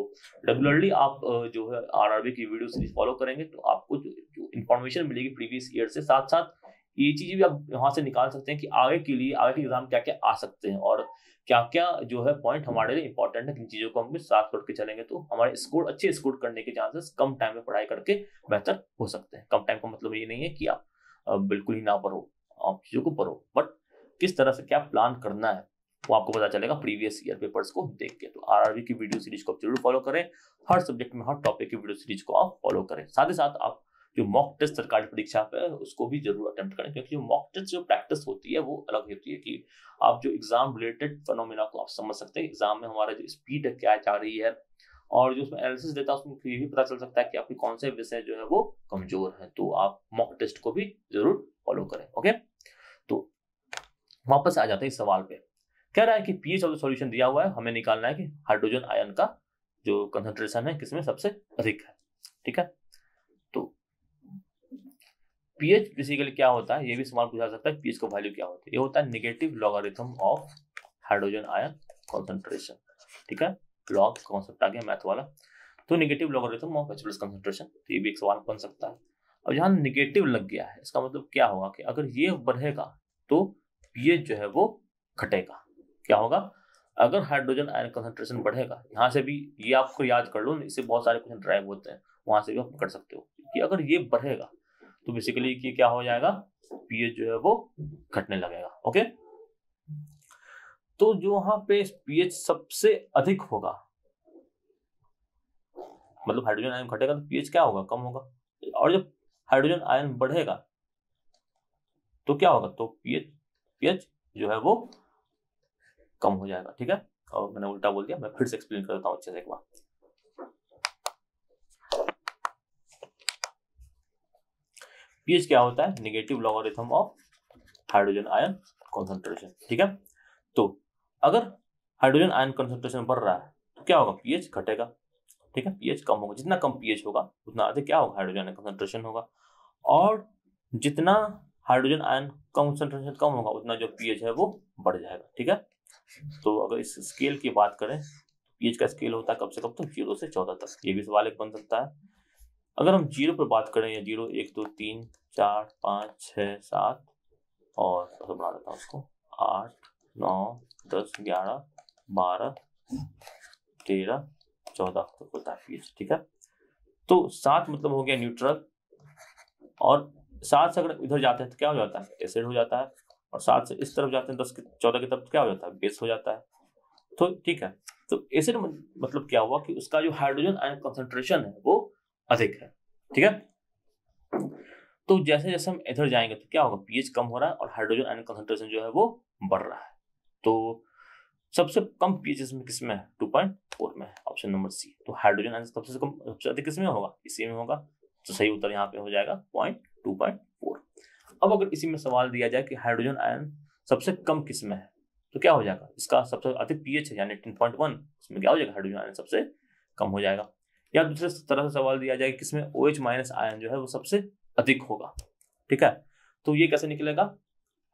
Speaker 1: रेगुलरली आप जो है आर की वीडियो सीरीज फॉलो करेंगे तो आपको जो इन्फॉर्मेशन मिलेगी प्रीवियस ईयर से साथ साथ ये चीज भी आप यहाँ से निकाल सकते हैं कि आगे के लिए आगे के एग्जाम क्या क्या आ सकते हैं और क्या क्या जो है पॉइंट हमारे लिए इंपॉर्टेंट है किन चीज़ों को हम साथ करके चलेंगे तो हमारे स्कोर अच्छे स्कोर करने के चांसेस कम टाइम में पढ़ाई करके बेहतर हो सकते हैं कम टाइम का मतलब ये नहीं है कि आप बिल्कुल ही ना पढ़ो आप चीज़ों को पढ़ो बट किस तरह से क्या प्लान करना है वो आपको पता चलेगा प्रीवियस ईयर पेपर्स को देख के तो आरआरबी की वीडियो सीरीज को आप जरूर फॉलो करें हर सब्जेक्ट में हर टॉपिक की वीडियो सीरीज को आप फॉलो करें साथ ही साथ आप जो मॉक टेस्ट सरकारी परीक्षा पे उसको भी जरूर अटेम्प्ट करें क्योंकि जो मॉक टेस्ट जो प्रैक्टिस होती है वो अलग होती है कि आप जो एग्जाम रिलेटेड फनोमिना को आप समझ सकते हैं एग्जाम में हमारा जो स्पीड है क्या जा रही है और जो उसमें एनालिसिस देता है उसमें ये भी पता चल सकता है कि आपके कौन से विषय जो है वो कमजोर है तो आप मॉक टेस्ट को भी जरूर फॉलो करें ओके तो वापस आ जाते हैं इस सवाल पे कह रहा है कि पीएच ऑफ द सॉल्यूशन दिया हुआ है हमें निकालना है कि हाइड्रोजन आयन का जो कंसंट्रेशन है किसमें सबसे अधिक है ठीक है पीएच बेसिकली क्या होता है ये भी सवाल पूछा सकता है पीएच का वैल्यू क्या होता है ये होता है negative logarithm of hydrogen ion concentration ठीक है लॉग कॉन्सेप्ट आ गया मैथ वाला तो negative logarithm of H plus concentration तो ये भी एक सवाल बन सकता है अब यहाँ निगेटिव लग गया है इसका मतलब क्या होगा कि अगर ये बढ़ेगा तो पीएच जो है वो घटेगा क्या होगा अगर हाइड्रोजन आयन कंसंट्रेशन बढ़ेगा यहाँ से भी ये आपको याद कर लो इससे बहुत सारे क्वेश्चन ड्राइव होते हैं वहां से भी आप पकड़ सकते हो कि अगर ये बढ़ेगा तो बेसिकली कि क्या हो जाएगा पीएच जो है वो घटने लगेगा ओके तो जो वहां पे पीएच सबसे अधिक होगा मतलब हाइड्रोजन आयन घटेगा तो पीएच क्या होगा कम होगा और जब हाइड्रोजन आयन बढ़ेगा तो क्या होगा तो पीएच पीएच जो है वो कम हो जाएगा ठीक है और मैंने उल्टा बोल दिया मैं फिर से एक्सप्लेन करता हूँ अच्छे से एक बार पीएच क्या होता है negative logarithm of hydrogen ion concentration ठीक है तो अगर हाइड्रोजन आयन कॉन्सेंट्रेशन बढ़ रहा है तो क्या होगा पीएच घटेगा ठीक है पीएच कम होगा जितना कम पीएच होगा उतना अधिक क्या होगा हाइड्रोजन आयन कॉन्सेंट्रेशन होगा और जितना हाइड्रोजन आयन कॉन्सेंट्रेशन कम होगा उतना जो पीएच है वो बढ़ जाएगा ठीक है तो अगर इस स्केल की बात करें पीएच का स्केल होता है कब से कब तो जीरो से चौदह तक ये भी सवाल एक बन सकता है अगर हम जीरो पर बात करें या जीरो एक दो तीन चार पाँच छः सात और तो बढ़ा देता हूँ उसको आठ नौ दस ग्यारह बारह तेरह चौदह होता तो है फीस ठीक है तो सात मतलब हो गया न्यूट्रल और सात से अगर इधर जाते हैं तो क्या हो जाता है एसिड हो जाता है और सात से इस तरफ जाते हैं दस के चौदह की तरफ तो क्या हो जाता है बेस हो जाता है तो ठीक है तो एसिड मतलब क्या हुआ कि उसका जो हाइड्रोजन आयन कंसंट्रेशन है वो अधिक है ठीक है तो जैसे जैसे हम इधर जाएंगे तो क्या होगा पीएच कम हो रहा है और हाइड्रोजन आयन कंसंट्रेशन जो है वो बढ़ रहा है तो सबसे कम पीएच इसमें किसमें है टू पॉइंट फोर में ऑप्शन नंबर सी तो हाइड्रोजन आयन सबसे कम सबसे अधिक किसमें होगा इसी में होगा तो सही उत्तर यहाँ पे हो जाएगा पॉइंट टू पॉइंट फोर अब अगर इसी में सवाल दिया जाए कि हाइड्रोजन आयन सबसे कम किसमें है तो क्या हो जाएगा इसका सबसे अधिक पीएच है यानी टेन पॉइंट वन इसमें क्या हो जाएगा हाइड्रोजन आयन सबसे कम हो जाएगा या दूसरे तरह से सवाल दिया जाए कि किसमें ओ एच माइनस आयन जो है वो सबसे अधिक होगा ठीक है तो ये कैसे निकलेगा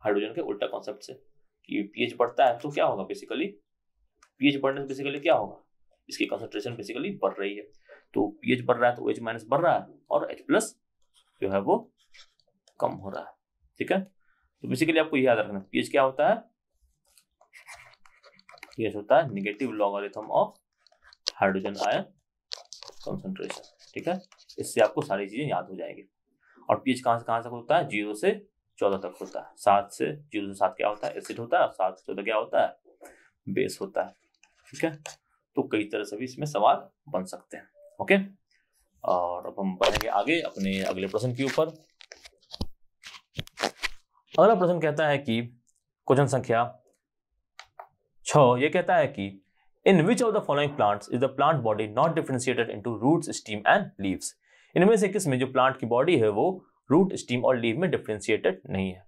Speaker 1: हाइड्रोजन के उल्टा कॉन्सेप्ट से कि पीएच बढ़ता है तो क्या होगा बेसिकली पीएच बढ़ने से बेसिकली क्या होगा इसकी कंसेंट्रेशन बेसिकली बढ़ रही है तो पीएच बढ़ रहा है तो एच OH माइनस बढ़ रहा है और एच प्लस जो है वो कम हो रहा है ठीक है तो बेसिकली आपको याद रखना पीएच क्या होता है पीएच होता है negative logarithm of hydrogen ion concentration ठीक है इससे आपको सारी चीज़ें याद हो जाएंगी और पीएच कहाँ से कहाँ तक होता है जीरो से चौदह तक होता है सात से जीरो से सात क्या होता है एसिड होता है और सात से चौदह क्या होता है बेस होता है ठीक है तो कई तरह से भी इसमें सवाल बन सकते हैं ओके और अब हम बढ़ेंगे आगे अपने अगले प्रश्न के ऊपर अगला प्रश्न कहता है कि क्वेश्चन संख्या छ ये कहता है कि In which of the following plants is the plant body not differentiated into roots, stem and leaves? इनमें से किस में जो प्लांट की बॉडी है वो रूट स्टीम और लीव में डिफ्रेंशिएटेड नहीं है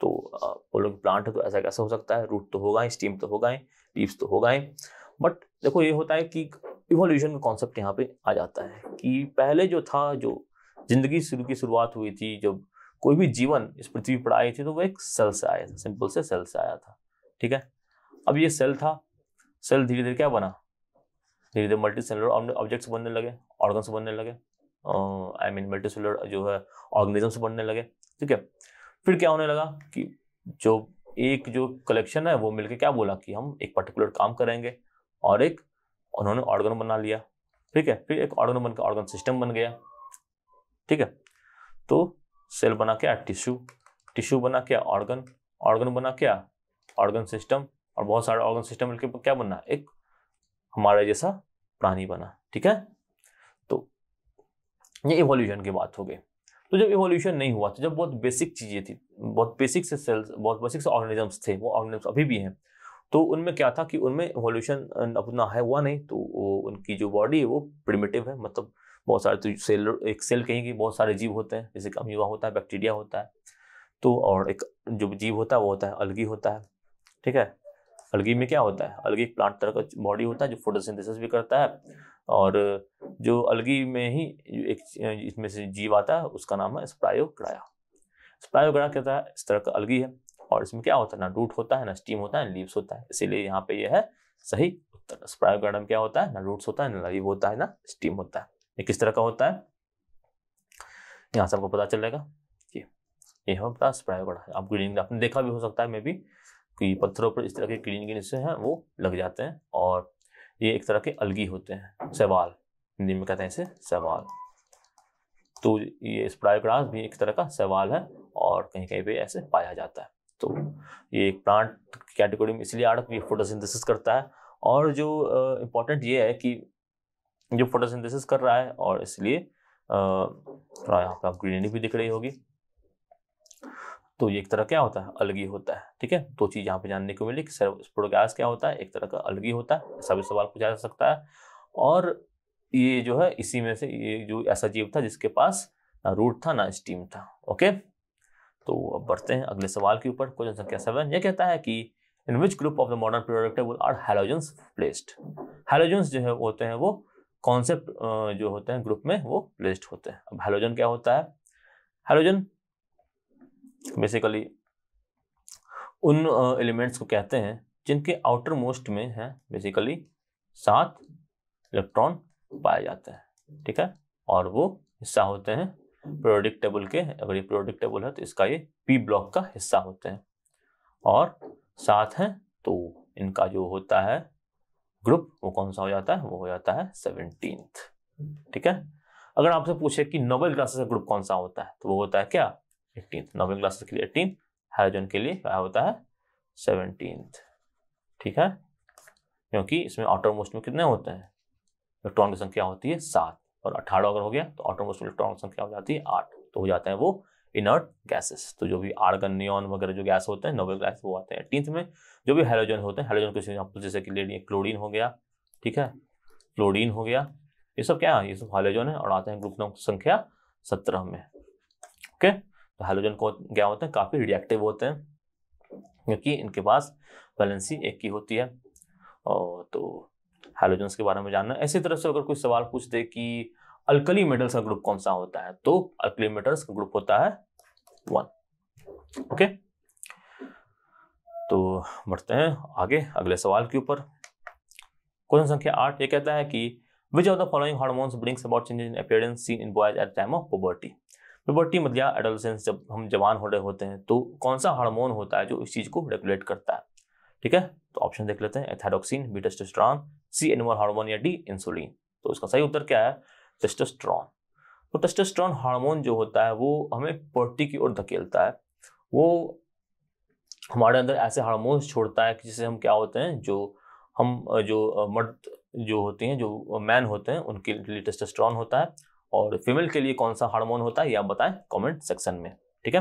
Speaker 1: तो बोलो लोग प्लांट है तो ऐसा कैसा हो सकता है रूट तो होगा ही स्टीम तो होगा ही लीव्स तो होगा ही बट देखो ये होता है कि इवोल्यूशन का कॉन्सेप्ट यहाँ पे आ जाता है कि पहले जो था जो जिंदगी शुरू की शुरुआत हुई थी जब कोई भी जीवन इस पृथ्वी पर आई थी तो वो एक सेल से आया था सिंपल से सेल से आया था ठीक है अब ये सेल था सेल धीरे धीरे क्या बना धीरे धीरे मल्टी सेलर ऑब्जेक्ट्स बनने लगे ऑर्गन्स बनने लगे आई मीन मल्टी सेलर जो है ऑर्गेनिजम्स बनने लगे ठीक है फिर क्या होने लगा कि जो एक जो कलेक्शन है वो मिलके क्या बोला कि हम एक पर्टिकुलर काम करेंगे और एक उन्होंने ऑर्गन बना लिया ठीक है फिर एक ऑर्गन बनकर ऑर्गन सिस्टम बन गया ठीक है तो सेल बना क्या टिश्यू टिश्यू बना क्या ऑर्गन ऑर्गन बना क्या ऑर्गन सिस्टम और बहुत सारे ऑर्गन सिस्टम मिलकर क्या बनना एक हमारे जैसा प्राणी बना ठीक है तो ये इवोल्यूशन की बात हो गई तो जब इवोल्यूशन नहीं हुआ तो जब बहुत बेसिक चीज़ें थी बहुत बेसिक से सेल्स बहुत बेसिक से ऑर्गेनिजम्स थे वो ऑर्गेनिजम्स अभी भी हैं तो उनमें क्या था कि उनमें इवोल्यूशन अपना है हुआ नहीं तो उनकी जो बॉडी है वो प्रिमेटिव है मतलब बहुत सारे तो सेल एक सेल कहेंगे बहुत सारे जीव होते हैं जैसे अमीबा होता है बैक्टीरिया होता है तो और एक जो जीव होता है वो होता है अलगी होता है ठीक है अलगी में क्या होता है अलगी प्लांट तरह का बॉडी होता है जो फोटोसिंथेसिस भी करता है और जो अलगी में ही एक इसमें से जीव आता है उसका नाम है स्प्रायोग्राया स्प्रायोग्राया होता है इस तरह का अलगी है और इसमें क्या होता है ना रूट होता है ना स्टीम होता है ना लीव्स होता है इसीलिए यहाँ पे यह है सही उत्तर स्प्रायोग्राया में क्या होता है ना रूट्स होता है ना लीव होता है ना स्टीम होता है ये किस तरह का होता है यहाँ से आपको पता चलेगा ये ये हम पता स्प्रायोग्राया आप ग्रीडिंग आपने देखा भी हो सकता है मे भी कि पत्थरों पर इस तरह के कीड़े गिरने से हैं वो लग जाते हैं और ये एक तरह के अलगी होते हैं सवाल हिंदी में कहते हैं इसे सवाल तो ये स्प्रायोग्रास भी एक तरह का सवाल है और कहीं कहीं पे ऐसे पाया जाता है तो ये एक प्लांट कैटेगरी में इसलिए आड़क ये फोटोसिंथेसिस करता है और जो इम्पोर्टेंट ये है कि जो फोटोसिंथेसिस कर रहा है और इसलिए यहाँ पर ग्रीनरी भी दिख रही होगी तो ये एक तरह क्या होता है अलगी होता है ठीक है दो चीज़ यहाँ पे जानने को मिली कि गैस क्या होता है एक तरह का अलगी होता है ऐसा भी सवाल पूछा जा सकता है और ये जो है इसी में से ये जो ऐसा जीव था जिसके पास ना रूट था ना स्टीम था ओके तो अब बढ़ते हैं अगले सवाल के ऊपर क्वेश्चन संख्या सेवन ये कहता है कि in which group of the modern periodic table are halogens placed halogens जो है होते हैं वो कॉन्सेप्ट जो होते हैं ग्रुप में वो प्लेस्ड होते हैं अब हेलोजन क्या होता है हेलोजन बेसिकली उन एलिमेंट्स को कहते हैं जिनके आउटर मोस्ट में है बेसिकली सात इलेक्ट्रॉन पाए जाते हैं ठीक है और वो हिस्सा होते हैं प्रोडिक्टेबल टेबल के अगर ये प्रोडिक्टेबल टेबल है तो इसका ये पी ब्लॉक का हिस्सा होते हैं और सात हैं तो इनका जो होता है ग्रुप वो कौन सा हो जाता है वो हो जाता है सेवनटीन ठीक है अगर आपसे पूछे कि नोबेल ग्रासेस का ग्रुप कौन सा होता है तो वो होता है क्या एटीन नौवीं क्लास के लिए एटीन हाइड्रोजन के लिए क्या होता है सेवनटीन ठीक है क्योंकि इसमें आउटर मोस्ट में कितने होते हैं इलेक्ट्रॉन की संख्या होती है सात और अठारह अगर हो गया तो आउटर मोस्ट इलेक्ट्रॉन की संख्या हो जाती है आठ तो हो जाते हैं वो इनर्ट गैसेस तो जो भी आर्गन नियॉन वगैरह जो गैस होते हैं नोबल गैस वो आते हैं एटीन में जो भी हाइड्रोजन होते हैं हाइड्रोजन कुछ एग्जाम्पल जैसे कि ले लिए क्लोरीन हो गया ठीक है क्लोरीन हो गया ये सब क्या है ये सब हाइड्रोजन है और आते हैं ग्रुप नंबर संख्या सत्रह में ओके okay? तो हाइड्रोजन को क्या होते हैं काफ़ी रिएक्टिव होते हैं क्योंकि इनके पास वैलेंसी एक की होती है और तो हाइड्रोजन के बारे में जानना ऐसी तरह से अगर कोई सवाल पूछ दे कि अल्कली मेटल्स का ग्रुप कौन सा होता है तो अल्कली मेटल्स का ग्रुप होता है वन ओके तो बढ़ते हैं आगे अगले सवाल के ऊपर क्वेश्चन संख्या आठ ये कहता है कि which of the following hormones brings about change in appearance seen in boys at time of puberty liberty मतलब या एडोलसेंस जब हम जवान हो रहे होते हैं तो कौन सा हार्मोन होता है जो इस चीज़ को रेगुलेट करता है ठीक है तो ऑप्शन देख लेते हैं एथाडोक्सिन बी सी एनिमल हार्मोन या डी इंसुलिन तो इसका सही उत्तर क्या है टेस्टोस्ट्रॉन तो टेस्टोस्ट्रॉन हार्मोन जो होता है वो हमें पोर्टी की ओर धकेलता है वो हमारे अंदर ऐसे हार्मोन्स छोड़ता है जिससे हम क्या होते हैं जो हम जो मर्द जो होते हैं जो मैन होते हैं उनके लिए टेस्टोस्ट्रॉन होता है और फीमेल के लिए कौन सा हार्मोन होता है ये आप बताएं कमेंट सेक्शन में ठीक है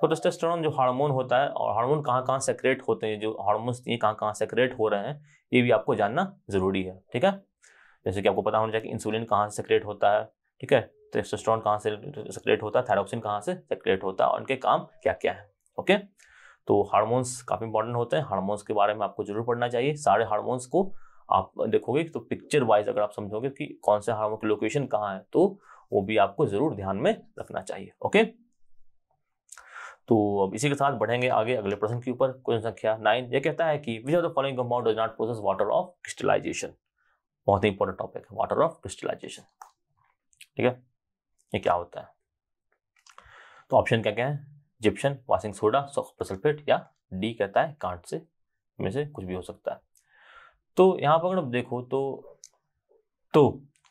Speaker 1: तो टेस्टोस्टेरोन जो हार्मोन होता है और हार्मोन कहाँ कहाँ सेक्रेट होते हैं जो हार्मोन्स ये कहाँ कहाँ सेक्रेट हो रहे हैं ये भी आपको जानना जरूरी है ठीक है जैसे कि आपको पता होना चाहिए कि इंसुलिन कहाँ सेक्रेट होता है ठीक है टेस्टोस्टेरोन कहाँ से सेक्रेट होता है थायरोक्सिन कहाँ से सेक्रेट होता है और उनके काम क्या क्या है ओके तो हार्मोन्स काफ़ी इंपॉर्टेंट होते हैं हार्मोन्स के बारे में आपको जरूर पढ़ना चाहिए सारे हार्मोन्स को आप देखोगे तो पिक्चर वाइज अगर आप समझोगे कि कौन से हार्मोन की लोकेशन कहाँ है तो वो भी आपको ज़रूर ध्यान में रखना चाहिए ओके तो अब इसी के साथ बढ़ेंगे आगे अगले प्रश्न के ऊपर क्वेश्चन संख्या नाइन ये कहता है कि which of the following compound does not process water of crystallization बहुत ही इंपॉर्टेंट टॉपिक है वाटर ऑफ क्रिस्टलाइजेशन ठीक है ये क्या होता है तो ऑप्शन क्या क्या है जिप्शन वाशिंग सोडा सल्फेट या डी कहता है कांट से में से कुछ भी हो सकता है तो यहाँ पर अगर देखो तो तो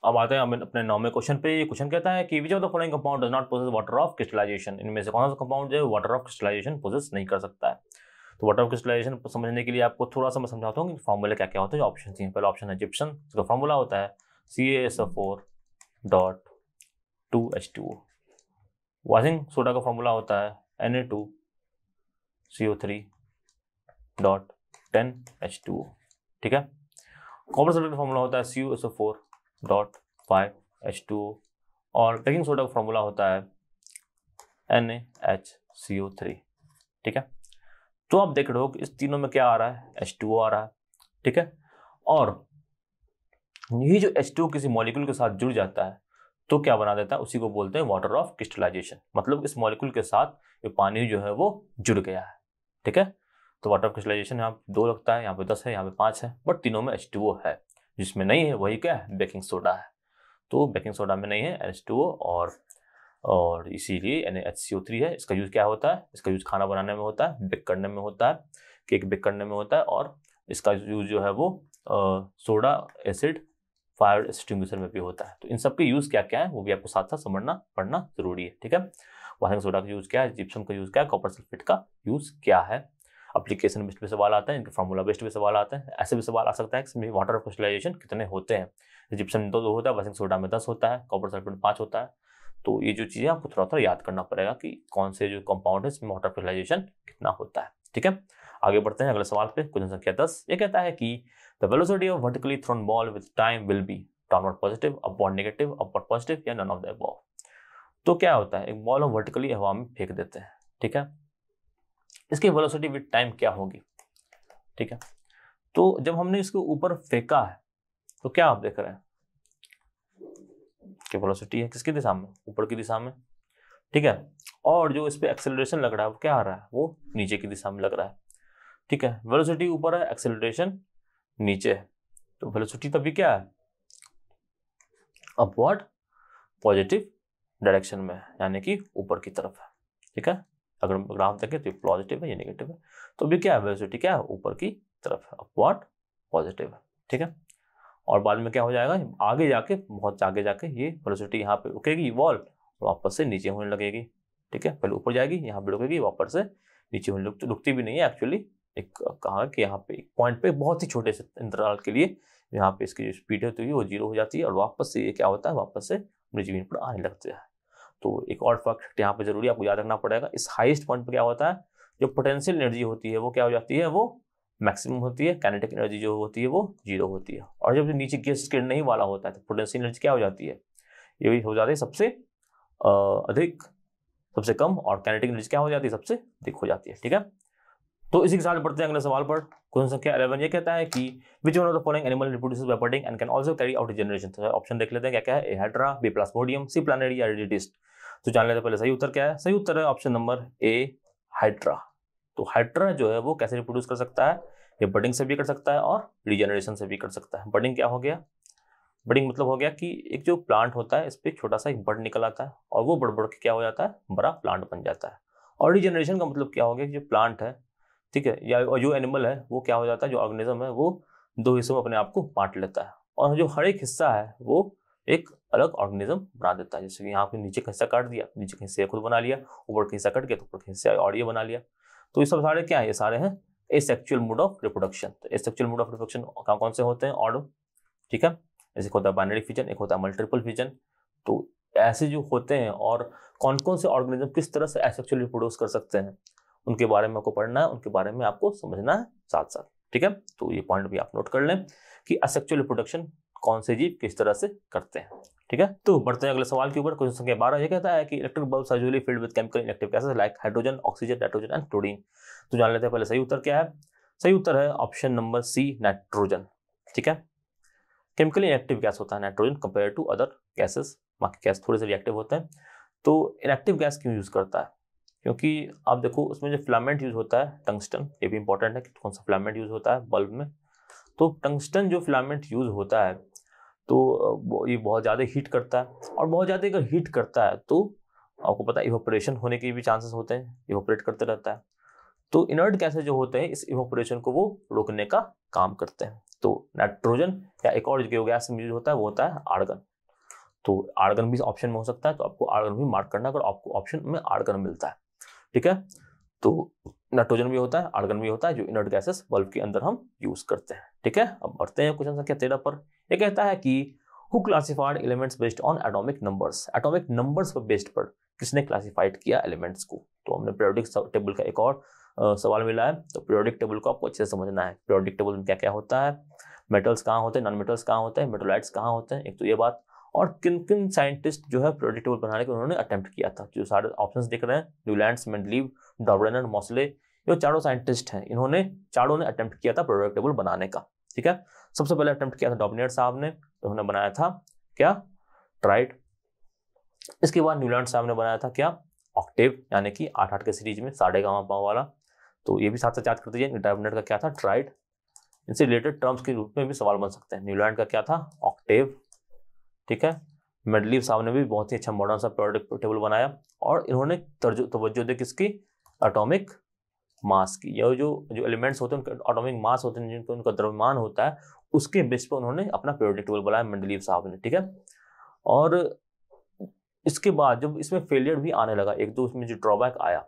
Speaker 1: अब आते हैं अपने नौवे क्वेश्चन पे ये क्वेश्चन कहता है कि which of the following compound does not process water of crystallization इनमें से कौन सा कंपाउंड जो है वाटर ऑफ क्रिस्टलाइजेशन प्रोसेस नहीं कर सकता है तो वाटर ऑफ क्रिस्टलाइजेशन समझने के लिए आपको थोड़ा सा मैं समझाता हूँ कि फॉर्मूला क्या क्या होता है ऑप्शन सी पहला ऑप्शन है जिप्सन उसका फॉर्मूला होता है C S four dot two H two O washing soda का फॉर्मूला होता है N A two C O three dot ten H two O ठीक है कॉपर सल्फेट का फॉर्मूला होता है C U S O four dot five H two O और baking soda का फॉर्मूला होता है N H C O three ठीक है तो आप देख रहे हो कि इस तीनों में क्या आ रहा है एच टू ओ आ रहा है ठीक है और यही जो एच टू ओ किसी मॉलिक्यूल के साथ जुड़ जाता है तो क्या बना देता है उसी को बोलते हैं वाटर ऑफ क्रिस्टलाइजेशन मतलब इस मॉलिक्यूल के साथ ये पानी जो है वो जुड़ गया है ठीक है तो वाटर क्रिस्टलाइजेशन यहाँ दो लगता है यहाँ पे दस है यहाँ पे पाँच है बट तीनों में एच है जिसमें नहीं है वही क्या है बेकिंग सोडा है तो बेकिंग सोडा में नहीं है एच और और इसीलिए यानी एच सी ओ थ्री है इसका यूज़ क्या होता है इसका यूज़ खाना बनाने में होता है बेक करने में होता है केक बेक करने में होता है और इसका यूज़ जो है वो सोडा एसिड फायर एक्सटिंग्विशर में भी होता है तो इन सब के यूज़ क्या क्या है वो भी आपको साथ साथ समझना पढ़ना जरूरी है ठीक है वाशिंग सोडा का यूज़ क्या है जिप्सम का यूज़ क्या है कॉपर सल्फेट का यूज़ क्या है अप्लीकेशन बेस्ट पे सवाल आते हैं इनके फार्मूला बेस्ट पे सवाल आते हैं ऐसे भी सवाल आ सकता है कि वाटर क्रिस्टलाइजेशन कितने होते हैं जिप्सम दो, दो होता है वसिंग सोडा में दस होता है कॉपर सल्फेट पाँच होता है तो ये जो चीज़ें आपको थोड़ा थोड़ा याद करना पड़ेगा कि कौन से जो कंपाउंड है इसमें वाटर क्रिस्टलाइजेशन कितना होता है ठीक है आगे बढ़ते हैं अगले सवाल पे क्वेश्चन संख्या दस ये कहता है कि the velocity of vertically thrown ball with time will be downward positive upward negative upward positive या नन ऑफ द अबव तो क्या होता है एक बॉल हम वर्टिकली हवा में फेंक देते हैं ठीक है इसकी वेलोसिटी विद टाइम क्या होगी ठीक है तो जब हमने इसको ऊपर फेंका है तो क्या आप देख रहे हैं कि वेलोसिटी है किसकी दिशा में ऊपर की दिशा में ठीक है और जो इस पर एक्सेलरेशन लग रहा है वो क्या आ रहा है वो नीचे की दिशा में लग रहा है ठीक है वेलोसिटी ऊपर है एक्सेलरेशन नीचे है तो वेलोसिटी तभी क्या है अपवर्ड पॉजिटिव डायरेक्शन में यानी कि ऊपर की तरफ है ठीक है अगर हम ग्राफ देखें तो ये पॉजिटिव है ये नेगेटिव है तो अभी क्या है वेलोसिटी क्या है ऊपर की तरफ है अपवर्ड पॉजिटिव है ठीक है और बाद में क्या हो जाएगा आगे जाके बहुत आगे जाके ये वेलोसिटी यहाँ पे रुकेगी वॉल वापस से नीचे होने लगेगी ठीक है पहले ऊपर जाएगी यहाँ पे रुकेगी वापस से नीचे होने लग रुकती भी नहीं है एक्चुअली एक कहा कि यहाँ पे एक पॉइंट पे बहुत ही छोटे से अंतराल के लिए यहाँ पे इसकी जो स्पीड है तो ये वो जीरो हो जाती है और वापस से ये क्या होता है वापस से अपनी जमीन पर आने लगता है तो एक और फैक्ट यहाँ पे जरूरी आपको याद रखना पड़ेगा इस हाइस्ट पॉइंट पर क्या होता है जो पोटेंशियल एनर्जी होती है वो क्या हो जाती है वो मैक्सिमम होती है कैनेटिक एनर्जी जो होती है वो जीरो होती है और जब नीचे गैस गिरने नहीं वाला होता है तो पोटेंशियल एनर्जी क्या हो जाती है ये भी हो जाती है सबसे अधिक सबसे कम और कैनेटिक एनर्जी क्या हो जाती है सबसे अधिक हो जाती है ठीक है तो इसी के साथ बढ़ते हैं अगले सवाल पर क्वेश्चन संख्या अलेवन ये कहता है कि which one of the following animal reproduces by budding and can also carry out generation option देख लेते हैं क्या क्या है hydra B plasmodium C planaria रेडिटिस्ट तो जान लेते पहले सही उत्तर क्या है सही उत्तर है ऑप्शन नंबर ए हाइड्रा तो हाइड्रा जो है वो कैसे रिप्रोड्यूस कर सकता है ये बर्डिंग से भी कर सकता है और रिजेनरेशन से भी कर सकता है बर्डिंग क्या हो गया बर्डिंग मतलब हो गया कि एक जो प्लांट होता है इस पर छोटा सा एक बर्ड निकल आता है और वो बड़ बड़ के क्या हो जाता है बड़ा प्लांट बन जाता है और रिजेनरेशन का मतलब क्या हो गया कि जो प्लांट है ठीक है या जो एनिमल है वो क्या हो जाता है जो ऑर्गेनिज्म है वो दो हिस्सों में अपने आप को बांट लेता है और जो हर एक हिस्सा है वो एक अलग ऑर्गेनिज्म बना देता है जैसे कि यहाँ पे नीचे का हिस्सा काट दिया नीचे का हिस्सा खुद बना लिया ऊपर का हिस्सा कट गया तो ऊपर का हिस्सा और ये बना लिया तो ये सब सारे क्या है ये सारे हैं asexual mode of reproduction तो asexual mode of reproduction कौन कौन से होते हैं ऑडो ठीक है जैसे होता है बाइनरी फिजन एक होता है मल्टीपल फिजन तो ऐसे जो होते हैं और कौन कौन से ऑर्गेनिज्म किस तरह से एसेक्चुअल रिप्रोड्यूस कर सकते हैं उनके बारे में आपको पढ़ना है उनके बारे में आपको समझना है साथ साथ ठीक है तो ये पॉइंट भी आप नोट कर लें कि असेक्चुअल रिप्रोडक्शन कौन से जीव किस तरह से करते हैं ठीक है तो बढ़ते हैं अगले सवाल के ऊपर क्वेश्चन संख्या बारह ये कहता है कि electric bulb usually field with chemical electric gases like hydrogen oxygen nitrogen and chlorine तो जान लेते हैं पहले सही उत्तर क्या है सही उत्तर है ऑप्शन नंबर सी नाइट्रोजन ठीक है केमिकली इनएक्टिव गैस होता है nitrogen compare to other gases बाकी गैस थोड़े से रिएक्टिव होते हैं तो इनएक्टिव गैस क्यों यूज़ करता है क्योंकि आप देखो उसमें जो फिलामेंट यूज़ होता है टंगस्टन ये भी इंपॉर्टेंट है कि कौन सा फिलामेंट यूज़ होता है बल्ब में तो टंगस्टन जो फिलामेंट यूज़ होता है तो ये बहुत ज़्यादा हीट करता है और बहुत ज़्यादा अगर हीट करता है तो आपको पता है इवोपरेशन होने के भी चांसेस होते हैं इवोपरेट करते रहता है तो इनर्ट गैसेज जो होते हैं इस इवोपरेशन को वो रोकने का काम करते हैं तो नाइट्रोजन या एक और जो गैस में यूज होता है वो होता है आर्गन तो आर्गन भी ऑप्शन में हो सकता है तो आपको आर्गन भी मार्क करना अगर आपको ऑप्शन में आर्गन मिलता है ठीक है तो नाइट्रोजन भी होता है आर्गन भी होता है जो इनर्ट गैसेस बल्ब के अंदर हम यूज करते हैं ठीक है अब बढ़ते हैं क्वेश्चन संख्या तेरह पर यह कहता है कि who classified elements based on atomic numbers atomic numbers पर बेस्ड पर किसने क्लासिफाइड किया एलिमेंट्स को तो हमने पीरियोडिक टेबल का एक और आ, सवाल मिला है तो पीरियोडिक टेबल को आपको अच्छे से समझना है पीरियोडिक टेबल में क्या क्या होता है मेटल्स कहाँ होते हैं नॉन मेटल्स कहाँ होते हैं मेटोलाइट्स कहाँ होते हैं एक तो ये बात और किन किन साइंटिस्ट जो है पीरियोडिक टेबल बनाने के उन्होंने अटैम्प्ट किया था जो सारे ऑप्शंस देख रहे हैं न्यूलैंड मेंडलीव डॉब्रेनर मॉसले जो चारों साइंटिस्ट हैं इन्होंने चारों ने अटेम्प्ट किया था प्रोडक्ट टेबल बनाने का ठीक है सबसे पहले अटेम्प्ट किया था डोमिनियर साहब ने तो उन्होंने बनाया था क्या ट्राइड इसके बाद न्यूलैंड साहब ने बनाया था क्या ऑक्टिव यानी कि आठ आठ के सीरीज में साढ़े गाँव पाँव वाला तो ये भी साथ साथ याद कर दीजिए डोमिनेट का क्या था ट्राइड इनसे रिलेटेड टर्म्स के रूप में भी सवाल बन सकते हैं न्यूलैंड का क्या था ऑक्टिव ठीक है मेडलीव साहब ने भी बहुत ही अच्छा मॉडर्न सा प्रोडक्ट टेबल बनाया और इन्होंने तवज्जो दी किसकी अटोमिक मास की या जो जो एलिमेंट्स होते हैं उनके ऑटोमिक मास होते हैं जिनको उनका द्रव्यमान होता है उसके बेस पर उन्होंने अपना पीरियोडिक टेबल बनाया मंडलीव साहब ने ठीक है और इसके बाद जब इसमें फेलियर भी आने लगा एक दो उसमें जो ड्रॉबैक आया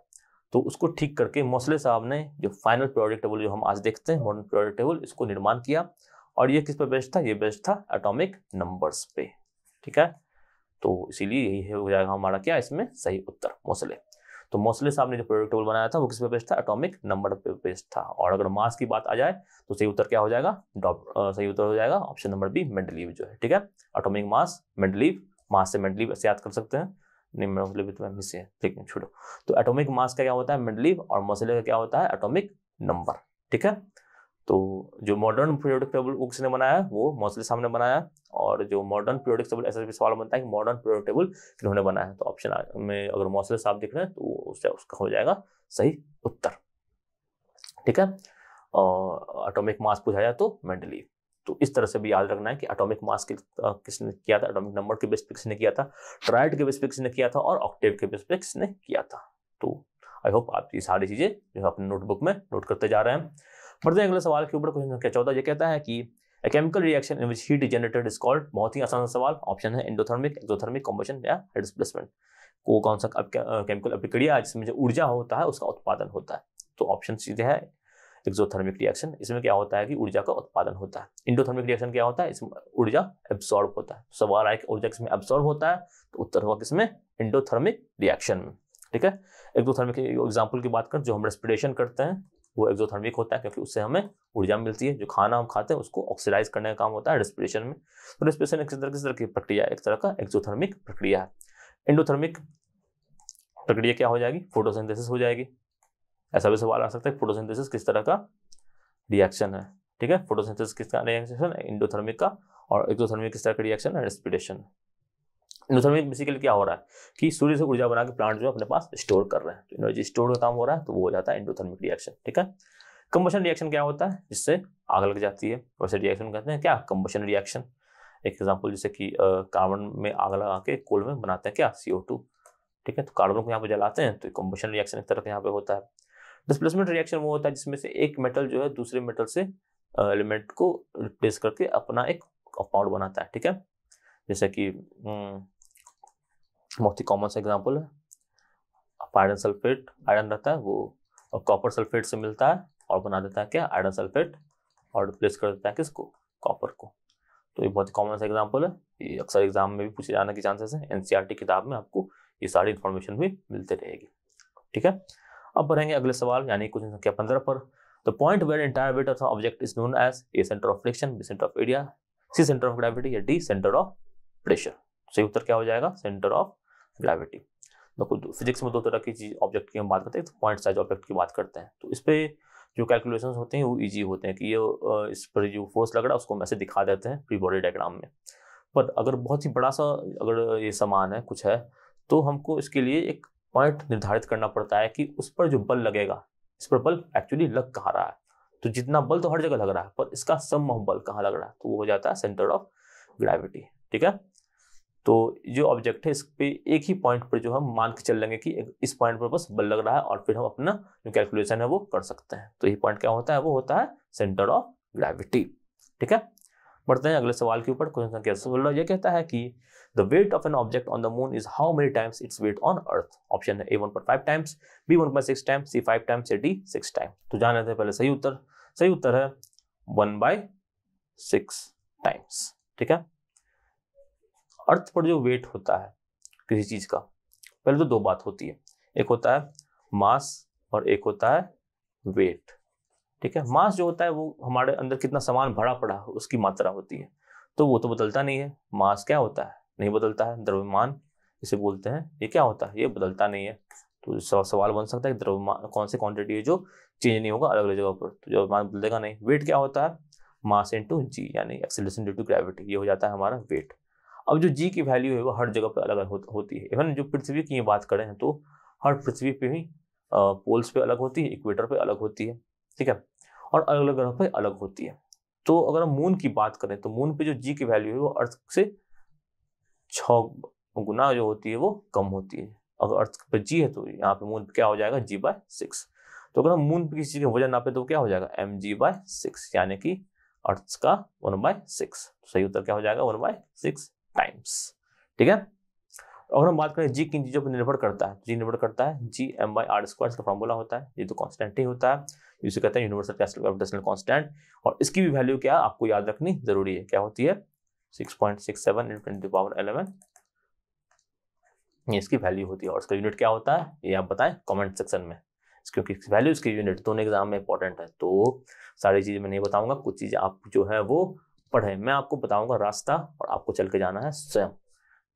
Speaker 1: तो उसको ठीक करके मौसले साहब ने जो फाइनल पीरियोडिक टेबल जो हम आज देखते हैं मॉडर्न पीरियोडिक टेबल इसको निर्माण किया और ये किस पर बेस्ट था ये बेस्ट था एटॉमिक नंबर्स पे ठीक है तो इसीलिए यही हो जाएगा हमारा क्या इसमें सही उत्तर मौसले तो मोसले साहब ने जो प्रोडक्ट टेबल बनाया था वो किस पे बेस्ड था एटॉमिक नंबर पे बेस्ड था और अगर मास की बात आ जाए तो सही उत्तर क्या हो जाएगा सही उत्तर हो जाएगा ऑप्शन नंबर बी मेंडलीव जो है ठीक है एटॉमिक मास मेंडलीव मास से मेंडलीव ऐसे याद कर सकते हैं मतलब छोड़ो तो एटॉमिक मास का क्या होता है मेंडलीव और मोसले का क्या होता है एटॉमिक नंबर ठीक है तो जो मॉडर्न पीरियोडिक टेबल उक्स ने बनाया वो मोसले साहब ने बनाया और जो मॉडर्न पीरियोडिक टेबल ऐसा भी सवाल बनता है कि मॉडर्न पीरियोडिक टेबल किन्होंने बनाया तो ऑप्शन में अगर मोसले साहब दिख रहे हैं तो उससे उसका हो जाएगा सही उत्तर ठीक है और अटोमिक मास पूछा जाए तो मेंडली तो इस तरह से भी याद रखना है कि अटोमिक मास कि, किसने किया था अटोमिक नंबर के बेस पे किसने किया था ट्राइड के बेस पे किसने किया था और ऑक्टेव के बेस पे किसने किया था तो आई होप आप ये सारी चीज़ें जो है अपने नोटबुक में नोट करते जा रहे हैं फर्दर अगले सवाल के ऊपर क्वेश्चन संख्या चौदह ये कहता है कि chemical reaction in which heat generated is called बहुत ही आसान सवाल ऑप्शन है इंडोथर्मिक एक्सोथर्मिक कॉम्बशन या डिस्प्लेसमेंट को कौन सा केमिकल अभिक्रिया है जिसमें जो ऊर्जा होता है उसका उत्पादन होता है तो ऑप्शन सीधे है एक्सोथर्मिक रिएक्शन इसमें क्या होता है कि ऊर्जा का उत्पादन होता है इंडोथर्मिक रिएक्शन क्या होता है इसमें ऊर्जा एब्सॉर्ब होता है तो सवाल आया कि ऊर्जा किसमें एब्सॉर्ब होता है तो उत्तर होगा किसमें इंडोथर्मिक रिएक्शन में ठीक है एक्सोथर्मिक एग्जाम्पल की बात करें जो हम रेस्पिरेशन करते हैं वो एक्जोथर्मिक होता है क्योंकि उससे हमें ऊर्जा मिलती है जो खाना हम खाते हैं उसको ऑक्सीडाइज करने का काम होता है रेस्पिरेशन में तो रेस्पिरेशन एक तरह किस तरह की प्रक्रिया है एक तरह का एक्जोथर्मिक प्रक्रिया है एंडोथर्मिक प्रक्रिया क्या हो जाएगी फोटोसिंथेसिस हो जाएगी ऐसा भी सवाल आ सकता है फोटोसिंथेसिस किस तरह का रिएक्शन है ठीक है फोटोसिंथेसिस किसका रिएक्शन है इंडोथर्मिक का और एक्जोथर्मिक किस तरह का रिएक्शन है रेस्पिरेशन दूसरा में बेसिकली क्या हो रहा है कि सूर्य से ऊर्जा बना के प्लांट जो अपने पास स्टोर कर रहे हैं तो एनर्जी स्टोर का काम हो रहा है तो वो हो जाता है इंडोथर्मिक रिएक्शन ठीक है कंबशन रिएक्शन क्या होता है जिससे आग लग जाती है वैसे रिएक्शन कहते हैं क्या कंबशन रिएक्शन एक एग्जाम्पल जैसे कि कार्बन में आग लगा के कोल में बनाते हैं क्या सी ठीक है तो कार्बन को यहाँ पे जलाते हैं तो कंबशन रिएक्शन एक तरह का यहाँ पे होता है डिस्प्लेसमेंट रिएक्शन वो होता है जिसमें से एक मेटल जो है दूसरे मेटल से एलिमेंट को रिप्लेस करके अपना एक कंपाउंड बनाता है ठीक है जैसे कि हम्म, बहुत ही कॉमन सा एग्जाम्पल है आयरन सल्फेट आयरन रहता है वो और कॉपर सल्फेट से मिलता है और बना देता है क्या आयरन सल्फेट और रिप्लेस कर देता है किसको कॉपर को तो ये बहुत ही कॉमन सा एग्जाम्पल है ये अक्सर एग्जाम में भी पूछे जाने के चांसेस है एनसीईआरटी किताब में आपको ये सारी इन्फॉर्मेशन भी मिलते रहेगी ठीक है अब बढ़ेंगे अगले सवाल यानी क्वेश्चन संख्या पंद्रह पर the point where entire weight of object is known as a centre of friction B centre of area C centre of gravity या डी सेंटर ऑफ प्रेशर सही उत्तर क्या हो जाएगा सेंटर ऑफ ग्रेविटी देखो फिजिक्स में दो तरह की चीज ऑब्जेक्ट की हम बात करते हैं तो पॉइंट साइज ऑब्जेक्ट की बात करते हैं तो इस पर जो कैलकुलेशन होते हैं वो ईजी होते हैं कि ये इस पर जो फोर्स लग रहा है उसको हम ऐसे दिखा देते हैं प्री बॉडी डायग्राम में पर अगर बहुत ही बड़ा सा अगर ये सामान है कुछ है तो हमको इसके लिए एक पॉइंट निर्धारित करना पड़ता है कि उस पर जो बल लगेगा इस पर बल एक्चुअली लग कहाँ रहा है तो जितना बल तो हर जगह लग रहा है पर इसका सम बल कहाँ लग रहा है तो वो हो जाता है सेंटर ऑफ ग्रेविटी ठीक है तो जो ऑब्जेक्ट है इस पर एक ही पॉइंट पर जो हम मान के चल लेंगे कि इस पॉइंट पर बस बल लग रहा है और फिर हम अपना जो कैलकुलेशन है वो कर सकते हैं तो ये पॉइंट क्या होता है वो होता है सेंटर ऑफ ग्रेविटी ठीक है बढ़ते हैं अगले सवाल के ऊपर क्वेश्चन संख्या सोलह यह कहता है कि the weight of an object on the moon is how many times its weight on earth option है A one point five times B one point six times C five times या D six time तो जान लेते हैं पहले सही उत्तर सही उत्तर है वन बाय सिक्स टाइम्स ठीक है अर्थ पर जो वेट होता है किसी चीज़ का पहले तो दो बात होती है एक होता है मास और एक होता है वेट ठीक है मास जो होता है वो हमारे अंदर कितना सामान भरा पड़ा उसकी मात्रा होती है तो वो तो बदलता नहीं है मास क्या होता है नहीं बदलता है द्रव्यमान इसे बोलते हैं ये क्या होता है ये बदलता नहीं है तो सवाल बन सकता है कि द्रव्यमान कौन सी क्वांटिटी है जो चेंज नहीं होगा अलग अलग जगह पर तो द्रव्यमान बदलेगा नहीं वेट क्या होता है मास इंटू जी यानी एक्सेलेशन ड्यू टू ग्रेविटी ये हो जाता है हमारा वेट अब जो जी की वैल्यू है वो हर जगह पर अलग अलग होती है इवन जो पृथ्वी की बात करें तो हर पृथ्वी पे भी पोल्स पे अलग होती है इक्वेटर पे अलग होती है ठीक है और अलग अलग ग्रह पे अलग होती है तो अगर हम मून की बात करें तो मून पे जो जी की वैल्यू है वो अर्थ से छ गुना जो होती है वो कम होती है अगर अर्थ पर जी है तो यहाँ पे मून पे क्या हो जाएगा जी बाय सिक्स तो अगर हम मून पे किसी के वजन नापे तो क्या हो जाएगा एम जी बाय सिक्स यानी कि अर्थ का वन बाय सिक्स सही उत्तर क्या हो जाएगा वन बाय सिक्स टाइम्स ठीक है और हम बात करें जी किन चीज़ों पर निर्भर करता है जी निर्भर करता है G M by R square इसका फॉर्मूला होता है ये तो कॉन्स्टेंट ही होता है इसे कहते हैं यूनिवर्सल कैपिटल कॉन्स्टेंट और इसकी भी वैल्यू क्या आपको याद रखनी जरूरी है क्या होती है six point six seven into twenty power eleven ये इसकी वैल्यू होती है और इसका यूनिट क्या होता है ये आप बताएं कॉमेंट सेक्शन में क्योंकि वैल्यू इसकी यूनिट दोनों एग्जाम में इंपॉर्टेंट है तो सारी चीज़ें मैं नहीं बताऊंगा कुछ चीज़ें आप जो है वो पढ़े मैं आपको बताऊंगा रास्ता और आपको चल के जाना है स्वयं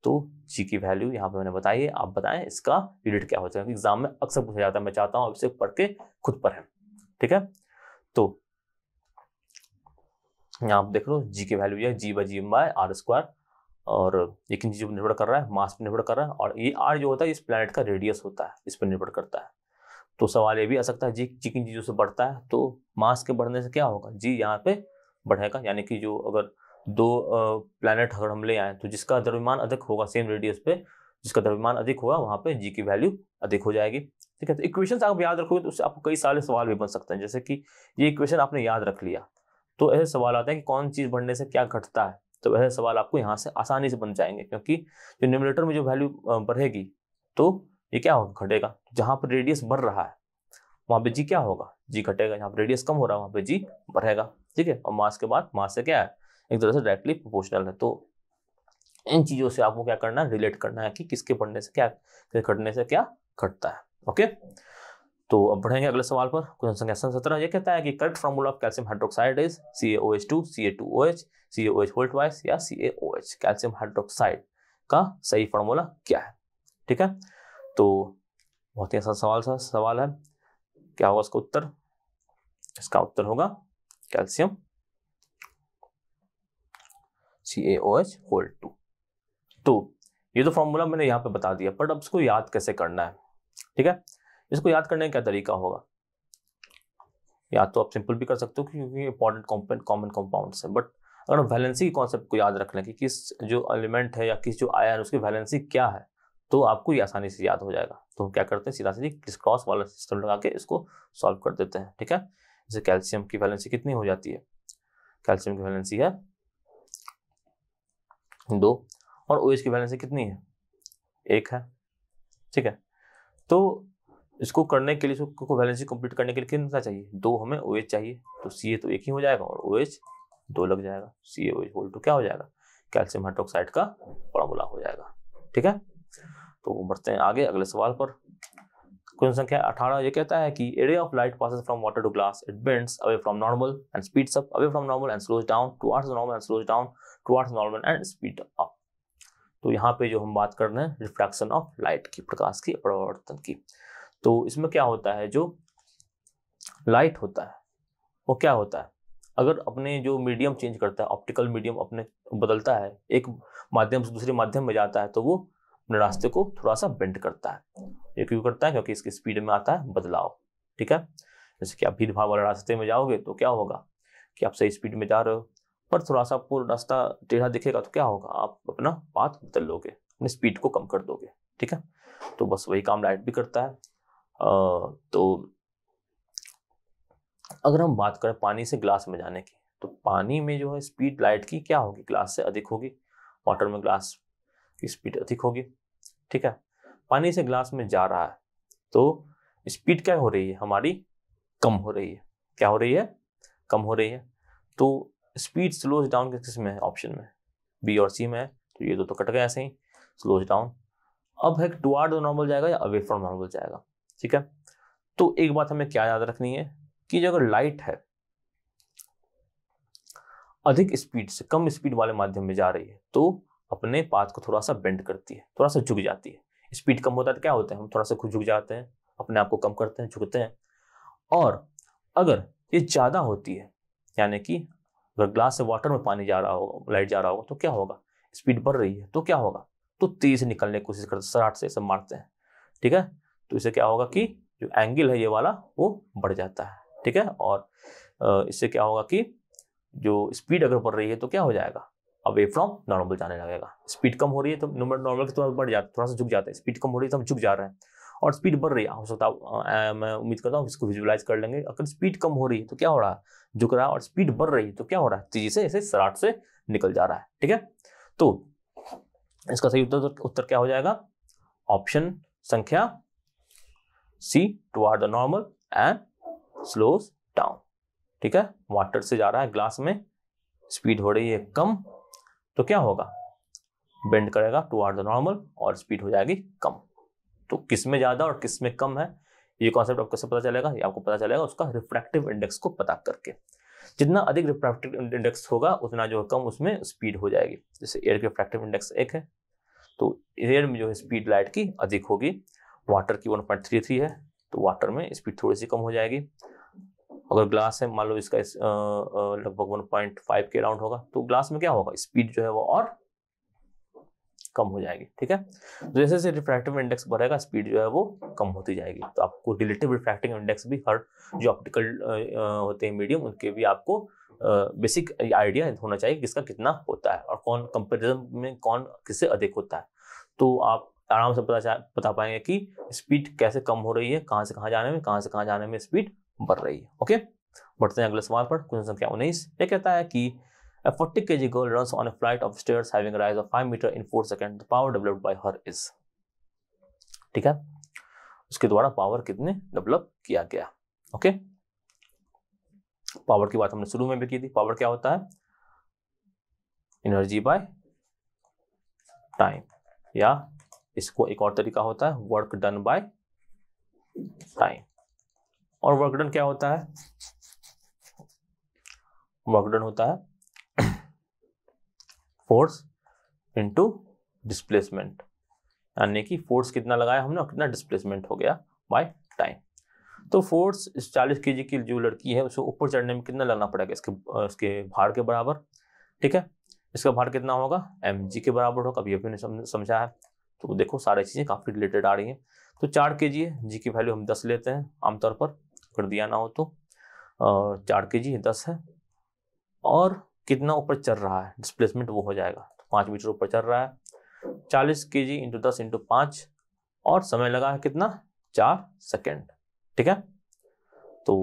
Speaker 1: तो जी की वैल्यू यहाँ पे मैंने बताई है आप बताएं इसका यूनिट क्या होता है एग्जाम में अक्सर पूछा जाता है मैं चाहता हूँ इसे पढ़ के खुद पढ़ें ठीक है तो यहाँ आप देख लो जी की वैल्यू है G by G by R square और ये किन चीज़ों पर निर्भर कर रहा है मास पर निर्भर कर रहा है और ये आर जो होता है इस प्लानट का रेडियस होता है इस पर निर्भर करता है तो सवाल ये भी आ सकता है जी जी किन चीज़ों से बढ़ता है तो मास के बढ़ने से क्या होगा जी यहाँ पे बढ़ेगा यानी कि जो अगर दो प्लानट अगर हम ले आए तो जिसका द्रव्यमान अधिक होगा सेम रेडियस पे जिसका द्रव्यमान अधिक होगा वहाँ पे जी की वैल्यू अधिक हो जाएगी ठीक है तो इक्वेशन आप याद रखोगे तो उससे आपको कई सारे सवाल भी बन सकते हैं जैसे कि ये इक्वेशन आपने याद रख लिया तो ऐसे सवाल आते हैं कि कौन चीज़ बढ़ने से क्या घटता है तो ऐसे सवाल आपको यहाँ से आसानी से बन जाएंगे क्योंकि जो न्यूमिनेटर में जो वैल्यू बढ़ेगी तो ये क्या होगा घटेगा जहाँ पर रेडियस बढ़ रहा है वहाँ पे जी क्या होगा जी घटेगा यहाँ पर रेडियस कम हो रहा है वहाँ पे जी बढ़ेगा ठीक है और मास के बाद मास से क्या है एक तरह से डायरेक्टली प्रोपोर्शनल है तो इन चीज़ों से आपको क्या करना है रिलेट करना है कि किसके बढ़ने से क्या घटने से क्या घटता है ओके तो अब बढ़ेंगे अगले सवाल पर क्वेश्चन संख्या सत्रह ये कहता है कि correct formula of calcium hydroxide is C A O H two C A two O H C A O H whole twice या C A O H calcium hydroxide का सही फॉर्मूला क्या है ठीक है तो बहुत ही आसान सवाल सा सवाल है क्या होगा इसका उत्तर इसका उत्तर होगा calcium CaOH होल्ड टू तो ये तो फॉर्मूला मैंने यहाँ पे बता दिया बट अब इसको याद कैसे करना है ठीक है इसको याद करने का क्या तरीका होगा या तो आप सिंपल भी कर सकते हो क्योंकि इंपॉर्टेंट कॉम्पाउंड कॉमन कॉम्पाउंड है बट अगर वैलेंसी के कॉन्सेप्ट को याद रख लें कि किस जो एलिमेंट है या किस जो आया है उसकी वैलेंसी क्या है तो आपको ये आसानी से याद हो जाएगा तो हम क्या करते हैं सीधा सीधी क्रॉस वाला सिस्टम लगा के इसको सॉल्व कर देते हैं ठीक है जैसे कैल्शियम की वैलेंसी कितनी हो जाती है कैल्शियम की वैलेंसी है दो और ओ की वैलेंसी कितनी है एक है ठीक है तो इसको करने के लिए इसको वैलेंसी कंप्लीट करने के लिए कितना चाहिए दो हमें ओ चाहिए तो सी तो एक ही हो जाएगा और ओ दो लग जाएगा सी ए होल टू क्या हो जाएगा कैल्शियम हाइड्रोक्साइड का फॉर्मूला हो जाएगा ठीक है तो बढ़ते हैं आगे अगले सवाल पर क्वेश्चन संख्या अठारह ये कहता है कि a ray of light passes from water to glass it bends away from normal and speed up away from normal and slows down towards normal and slows down towards normal and speed up तो यहाँ पे जो हम बात कर रहे हैं refraction of light की प्रकाश की परिवर्तन की तो इसमें क्या होता है जो लाइट होता है वो क्या होता है अगर अपने जो मीडियम चेंज करता है ऑप्टिकल मीडियम अपने बदलता है एक माध्यम से दूसरे माध्यम में जाता है तो वो अपने रास्ते को थोड़ा सा बेंड करता है ये क्यों करता है क्योंकि इसकी स्पीड में आता है बदलाव ठीक है जैसे कि आप भीड़ भाड़ वाले रास्ते में जाओगे तो क्या होगा कि आप सही स्पीड में जा रहे हो पर थोड़ा सा आपको रास्ता टेढ़ा दिखेगा तो क्या होगा आप अपना पाथ बदल लोगे अपनी स्पीड को कम कर दोगे ठीक है तो बस वही काम लाइट भी करता है आ, तो अगर हम बात करें पानी से ग्लास में जाने की तो पानी में जो है स्पीड लाइट की क्या होगी ग्लास से अधिक होगी वाटर में ग्लास की स्पीड अधिक होगी ठीक है पानी से ग्लास में जा रहा है तो स्पीड क्या हो रही है हमारी कम हो रही है क्या हो रही है कम हो रही है तो स्पीड स्लोज डाउन किस किस में है ऑप्शन में बी और सी में है तो ये दो तो कट गए ऐसे ही स्लोज डाउन अब है टुआर्ड नॉर्मल जाएगा या अवे फ्रॉम नॉर्मल जाएगा ठीक है तो एक बात हमें क्या याद रखनी है कि जो अगर लाइट है अधिक स्पीड से कम स्पीड वाले माध्यम में जा रही है तो अपने पाथ को थोड़ा सा बेंड करती है थोड़ा सा झुक जाती है स्पीड कम होता है तो क्या होता है हम थोड़ा सा खुद झुक जाते हैं अपने आप को कम करते हैं झुकते हैं और अगर ये ज़्यादा होती है यानी कि अगर ग्लास से वाटर में पानी जा रहा होगा लाइट जा रहा होगा तो क्या होगा स्पीड बढ़ रही है तो क्या होगा तो तेज से निकलने की कोशिश करते सराट से सब मारते हैं ठीक है तो इससे क्या होगा कि जो एंगल है ये वाला वो बढ़ जाता है ठीक है और इससे क्या होगा कि जो स्पीड अगर बढ़ रही है तो क्या हो जाएगा अवे फ्रॉम नॉर्मल जाने लगेगा स्पीड कम हो रही है तो नंबर नॉर्मल के तुरंत बढ़ जाते थोड़ा सा झुक जाता है स्पीड कम हो रही है तो हम झुक जा रहे हैं और स्पीड बढ़ रही है हो सकता है मैं उम्मीद करता हूँ इसको विजुअलाइज कर लेंगे अगर स्पीड कम हो रही है तो क्या हो रहा है झुक रहा है और स्पीड बढ़ रही है तो क्या हो रहा है तेजी से ऐसे सराट से निकल जा रहा है ठीक है तो इसका सही उत्तर उत्तर क्या हो जाएगा ऑप्शन संख्या C towards the normal and slows down ठीक है वाटर से जा रहा है ग्लास में स्पीड हो रही है कम तो क्या होगा बेंड करेगा टू आर द नॉर्मल और स्पीड हो जाएगी कम तो किस में ज़्यादा और किस में कम है ये कॉन्सेप्ट आपको कैसे पता चलेगा ये आपको पता चलेगा उसका रिफ्रैक्टिव इंडेक्स को पता करके जितना अधिक रिफ्रैक्टिव इंडेक्स होगा उतना जो कम उसमें स्पीड हो जाएगी जैसे एयर की रिफ्रैक्टिव इंडेक्स एक है तो एयर में जो है स्पीड लाइट की अधिक होगी वाटर की थ्री है तो वाटर में स्पीड थोड़ी सी कम हो जाएगी अगर ग्लास है मान लो इसका इस, लगभग वन पॉइंट फाइव के राउंड होगा तो ग्लास में क्या होगा स्पीड जो है वो और कम हो जाएगी ठीक है तो जैसे जैसे रिफ्रैक्टिव इंडेक्स बढ़ेगा स्पीड जो है वो कम होती जाएगी तो आपको रिलेटिव रिफ्रैक्टिव इंडेक्स भी हर जो ऑप्टिकल होते हैं मीडियम उनके भी आपको बेसिक आइडिया होना चाहिए किसका कितना होता है और कौन कंपेरिजन में कौन किससे अधिक होता है तो आप आराम से पता पता पाएंगे कि स्पीड कैसे कम हो रही है कहाँ से कहाँ जाने में कहाँ से कहाँ जाने में स्पीड बढ़ रही है ओके बढ़ते हैं अगले सवाल पर क्वेश्चन संख्या उन्नीस ये कहता है कि A 40 kg girl runs on a flight of stairs having a rise of 5 meter in 4 seconds. The power developed by her is ठीक है उसके द्वारा पावर कितने डेवलप किया गया ओके पावर की बात हमने शुरू में भी की थी पावर क्या होता है एनर्जी बाय टाइम या इसको एक और तरीका होता है वर्क डन बाय टाइम और वर्कडन क्या होता है वर्कडन होता है फोर्स इंटू डिस्प्लेसमेंट यानी कि फोर्स कितना लगाया हमने और कितना डिस्प्लेसमेंट हो गया बाय टाइम तो फोर्स इस चालीस के जी की जो लड़की है उसे ऊपर चढ़ने में कितना लगना पड़ेगा इसके इसके भार के बराबर ठीक है इसका भार कितना होगा एम जी के बराबर होगा अभी अपने समझा है तो देखो सारी चीज़ें काफ़ी रिलेटेड आ रही हैं तो चार के जी है जी की वैल्यू हम दस लेते हैं आमतौर पर कर दिया ना हो तो चार के जी दस है और कितना ऊपर चल रहा है डिस्प्लेसमेंट वो हो जाएगा तो पाँच मीटर ऊपर चल रहा है चालीस के जी इंटू दस इंटू पाँच और समय लगा है कितना चार सेकेंड ठीक है तो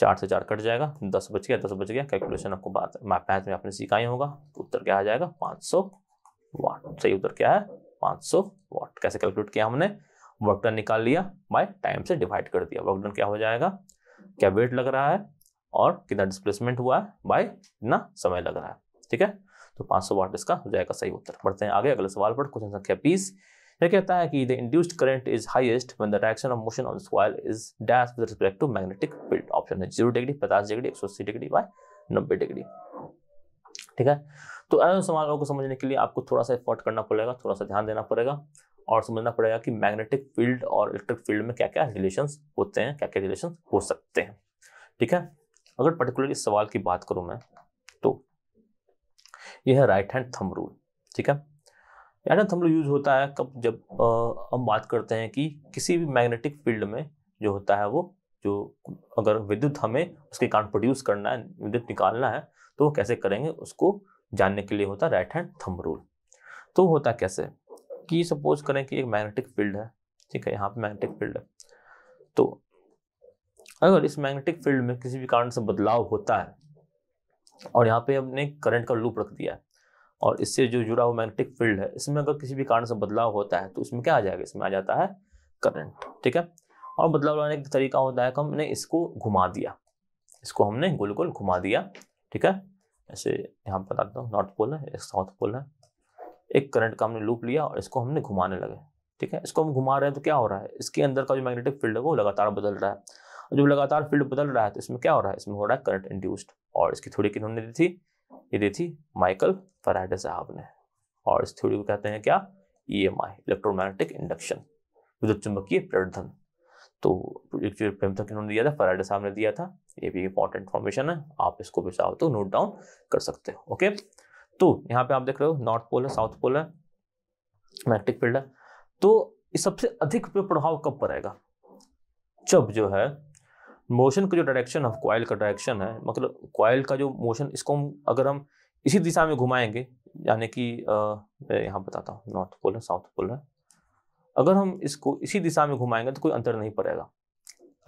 Speaker 1: चार से चार कट जाएगा दस बज गया दस बज गया कैलकुलेशन आपको बात मैथ में आपने सीखा ही होगा तो उत्तर क्या आ जाएगा पाँच सौ वाट सही उत्तर क्या है पाँच सौ वाट कैसे कैलकुलेट किया हमने वर्कडन निकाल लिया बाय टाइम से डिवाइड कर दिया वर्कडन क्या हो जाएगा क्या वेट लग रहा है और कितना डिस्प्लेसमेंट हुआ है बाय कितना समय लग रहा है ठीक है तो 500 वाट इसका हो जाएगा सही उत्तर बढ़ते हैं आगे अगले सवाल पर क्वेश्चन संख्या बीस यह कहता है कि the induced current is highest when the direction of motion on coil is dash with respect to magnetic field option है जीरो डिग्री पचास डिग्री एक सौ अस्सी डिग्री बाय नब्बे डिग्री ठीक है तो ऐसे सवालों को समझने के लिए आपको थोड़ा सा एफर्ट करना पड़ेगा थोड़ा सा ध्यान देना पड़ेगा और समझना पड़ेगा कि मैग्नेटिक फील्ड और इलेक्ट्रिक फील्ड में क्या क्या रिलेशन होते हैं क्या क्या रिलेशन हो सकते हैं ठीक है अगर पर्टिकुलर इस सवाल की बात करूं मैं तो यह है राइट हैंड थम रूल ठीक है right hand thumb rule use होता है कब जब आ, हम बात करते हैं कि किसी भी मैग्नेटिक फील्ड में जो होता है वो जो अगर विद्युत हमें उसके कारण प्रोड्यूस करना है विद्युत निकालना है तो वो कैसे करेंगे उसको जानने के लिए होता है राइट हैंड थम रूल तो होता कैसे की सपोज करें कि एक मैग्नेटिक फील्ड है ठीक है यहाँ पे मैग्नेटिक फील्ड है तो अगर इस मैग्नेटिक फील्ड में किसी भी कारण से बदलाव होता है और यहाँ पे हमने करंट का लूप रख दिया है और इससे जो जुड़ा हुआ मैग्नेटिक फील्ड है इसमें अगर किसी भी कारण से बदलाव होता है तो इसमें क्या आ जाएगा इसमें आ जाता है करंट ठीक है और बदलाव लाने का तरीका होता है कि हमने इसको घुमा दिया इसको हमने गोल गोल घुमा दिया ठीक है ऐसे यहाँ पर रखता हूँ नॉर्थ पोल है साउथ पोल है एक करंट का हमने लूप लिया और इसको हमने घुमाने लगे ठीक है इसको हम घुमा रहे हैं तो क्या हो रहा है इसके अंदर का जो मैग्नेटिक फील्ड है वो लगातार बदल रहा है और जब लगातार फील्ड बदल रहा है तो इसमें क्या हो रहा है इसमें हो रहा है करंट इंड्यूस्ड और इसकी थ्योरी किन्होंने दी थी ये दी थी माइकल फराडे साहब ने और इस थ्योरी को कहते हैं क्या E M I electromagnetic induction विद्युत चुंबकीय प्रवर्धन तो एक जो प्रेमथन इन्होंने दिया था फराडे साहब ने दिया था ये भी इंपॉर्टेंट इन्फॉर्मेशन है आप इसको भी चाहो तो नोट डाउन कर सकते हो ओके तो यहाँ पे आप देख रहे हो नॉर्थ पोल है साउथ पोल है मैग्नेटिक फील्ड है तो सबसे अधिक प्रभाव कब पड़ेगा जब जो है मोशन का जो डायरेक्शन है क्वाइल का डायरेक्शन है मतलब क्वाइल का जो मोशन इसको हम अगर हम इसी दिशा में घुमाएंगे यानी कि मैं यहाँ बताता हूँ नॉर्थ पोल है साउथ पोल है अगर हम इसको इसी दिशा में घुमाएंगे तो कोई अंतर नहीं पड़ेगा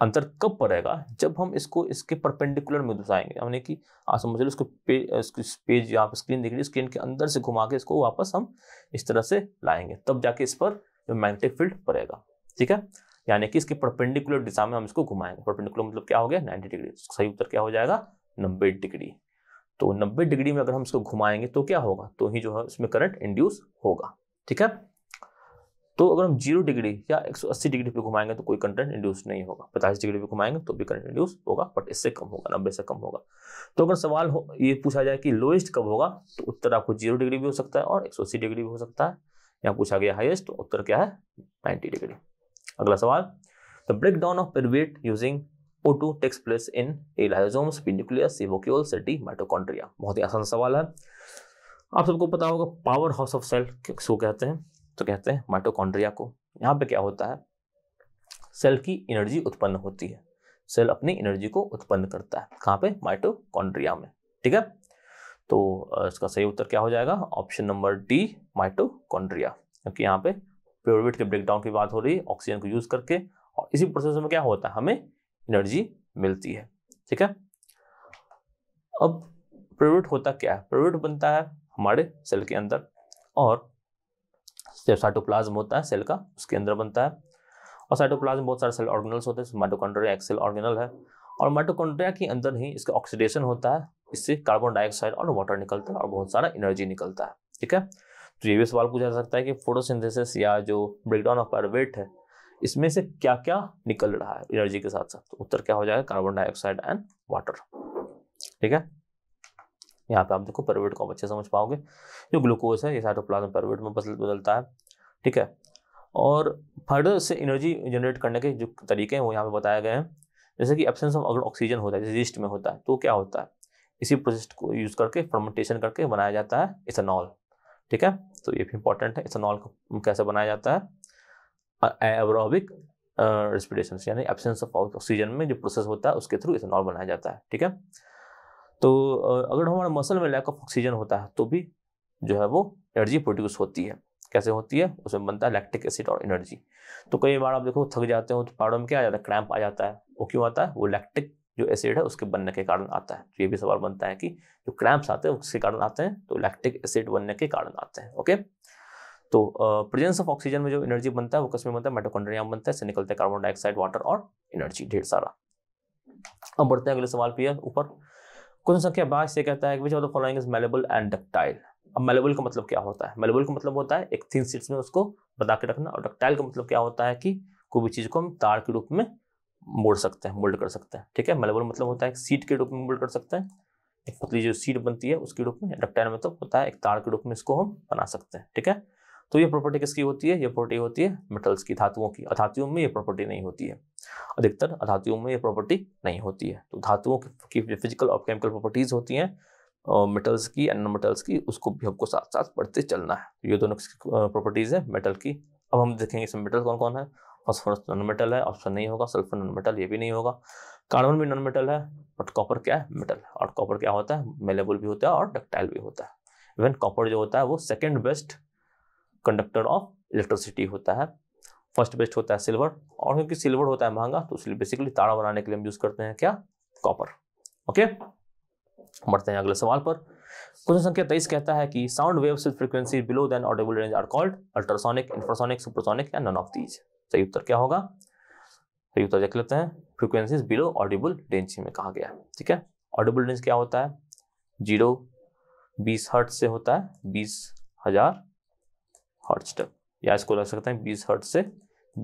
Speaker 1: अंतर कब पड़ेगा जब हम इसको इसके परपेंडिकुलर में घुसाएंगे यानी कि आप समझ लो इसको पेज पेज यहाँ पे स्क्रीन देख लीजिए स्क्रीन के अंदर से घुमा के इसको वापस हम इस तरह से लाएंगे तब जाके इस पर जो मैग्नेटिक फील्ड पड़ेगा ठीक है यानी कि इसके परपेंडिकुलर दिशा में हम इसको घुमाएंगे परपेंडिकुलर मतलब क्या हो गया नाइन्टी डिग्री सही उत्तर क्या हो जाएगा नब्बे डिग्री तो नब्बे डिग्री में अगर हम इसको घुमाएंगे तो क्या होगा तो ही जो है इसमें करंट इंड्यूस होगा ठीक है तो अगर हम जीरो डिग्री या 180 डिग्री पे घुमाएंगे तो कोई कंटेंट इंड्यूस नहीं होगा पचास डिग्री पे घुमाएंगे तो भी कंटेंट इंड्यूस होगा बट इससे कम होगा नब्बे से कम होगा तो अगर सवाल हो ये पूछा जाए कि लोएस्ट कब होगा तो उत्तर आपको जीरो डिग्री भी हो सकता है और एक डिग्री भी हो सकता है यहाँ पूछा गया हाइएस्ट तो उत्तर क्या है नाइन्टी डिग्री अगला सवाल the break down of pyruvate using O two takes place in A lysosomes p C vacuole city city, बहुत ही आसान सवाल है आप सबको पता होगा पावर हाउस ऑफ सेल किसको कहते हैं तो कहते हैं माइटोकॉन्ड्रिया को यहाँ पे क्या होता है सेल की एनर्जी उत्पन्न होती है सेल अपनी एनर्जी को उत्पन्न करता है कहाँ पे माइटोकॉन्ड्रिया में ठीक है तो इसका सही उत्तर क्या हो जाएगा ऑप्शन नंबर डी माइटोकॉन्ड्रिया क्योंकि यहाँ पे प्योरवेट के ब्रेकडाउन की बात हो रही है ऑक्सीजन को यूज करके और इसी प्रोसेस में क्या होता है हमें एनर्जी मिलती है ठीक है अब प्रोविट होता क्या है प्रोविट बनता है हमारे सेल के अंदर और जब साइटोप्लाज्म होता है सेल का उसके अंदर बनता है और साइटोप्लाज्म बहुत सारे सेल ऑर्गेनल्स होते हैं माइटोकॉन्ड्रिया एक्सेल ऑर्गेनल है और माइटोकॉन्ड्रिया के अंदर ही इसका ऑक्सीडेशन होता है इससे कार्बन डाइऑक्साइड और वाटर निकलता है और बहुत सारा एनर्जी निकलता है ठीक है तो ये भी सवाल पूछा जा सकता है कि फोटोसिंथेसिस या जो ब्रेकडाउन ऑफ पायरवेट है इसमें से क्या क्या निकल रहा है एनर्जी के साथ साथ तो उत्तर क्या हो जाएगा कार्बन डाइऑक्साइड एंड वाटर ठीक है यहाँ पे आप देखो परवेट को आप अच्छे समझ पाओगे जो ग्लूकोज है ये साइटोप्लाज्म परवेट में बदल बदलता है ठीक है और फर्दर से एनर्जी जनरेट करने के जो तरीके हैं वो यहाँ पे बताए गए हैं जैसे कि एब्सेंस ऑफ अगर ऑक्सीजन होता है जैसे में होता है तो क्या होता है इसी प्रोसेस को यूज़ करके फर्मेंटेशन करके बनाया जाता है इथेनॉल ठीक है तो ये भी इंपॉर्टेंट है इथेनॉल को कैसे बनाया जाता है एवरोबिक रेस्पिरेशन यानी एब्सेंस ऑफ ऑक्सीजन में जो प्रोसेस होता है उसके थ्रू इथेनॉल बनाया जाता है ठीक है तो अगर हमारे मसल में लैक ऑफ ऑक्सीजन होता है तो भी जो है वो एनर्जी प्रोड्यूस होती है कैसे होती है उसमें बनता है लैक्टिक एसिड और एनर्जी तो कई बार आप देखो थक जाते हो तो पहाड़ों में क्या आ जाता है क्रैम्प आ जाता है वो क्यों आता है वो लैक्टिक जो एसिड है उसके बनने के कारण आता है तो ये भी सवाल बनता है कि जो क्रैम्प्स आते हैं उसके कारण आते हैं तो लैक्टिक एसिड बनने के कारण आते हैं ओके तो प्रेजेंस ऑफ ऑक्सीजन में जो एनर्जी बनता है वो किसमें बनता है मेटोकॉन्ड्रिया बनता है इससे निकलते हैं कार्बन डाइऑक्साइड वाटर और एनर्जी ढेर सारा अब बढ़ते हैं अगले सवाल पे ऊपर कुछ संख्या बाईस से कहता है which of the following is malleable and ductile अब मेलेबल का मतलब क्या होता है मेलेबल का मतलब होता है एक थिन सीट्स में उसको बता के रखना और डक्टाइल का मतलब क्या होता है कि कोई भी चीज़ को हम तार के रूप में मोड़ सकते हैं मोल्ड कर सकते हैं ठीक है मेलेबल मतलब होता है एक सीट के रूप में मोल्ड कर सकते हैं एक पतली जो सीट बनती है उसके रूप में डक्टाइल मतलब होता है एक तार के रूप में इसको हम बना सकते हैं ठीक है तो ये प्रॉपर्टी किसकी होती है ये प्रॉपर्टी होती है मेटल्स की धातुओं की अधातुओं में ये प्रॉपर्टी नहीं होती है अधिकतर अधातुओं में ये प्रॉपर्टी नहीं होती है तो धातुओं की फिजिकल और केमिकल प्रॉपर्टीज़ होती हैं मेटल्स की एंड मेटल्स की उसको भी हमको साथ साथ पढ़ते चलना है तो ये दोनों प्रॉपर्टीज़ है मेटल की अब हम देखेंगे इसमें मेटल कौन कौन है फॉस्फोरस नॉन मेटल है ऑप्शन नहीं होगा सल्फर नॉन मेटल ये भी नहीं होगा कार्बन भी नॉन मेटल है बट कॉपर क्या है मेटल और कॉपर क्या होता है मेलेबल भी होता है और डक्टाइल भी होता है इवन कॉपर जो होता है वो second best conductor of electricity होता है फर्स्ट बेस्ट होता है सिल्वर और क्योंकि सिल्वर होता है महंगा तो इसलिए बेसिकली ताड़ा बनाने के लिए हम यूज करते हैं क्या कॉपर ओके बढ़ते हैं अगले सवाल पर क्वेश्चन संख्या तेईस कहता है कि sound waves with frequency below than audible range are called ultrasonic infrasonic supersonic या नन ऑफ दीज सही उत्तर क्या होगा सही उत्तर देख लेते हैं फ्रीक्वेंसी बिलो ऑडिबल रेंज में कहा गया ठीक है ऑडिबल रेंज क्या होता है जीरो बीस हर्ट से होता है बीस हजार हर्ट्स तक या इसको लग सकते हैं बीस हर्ट्स से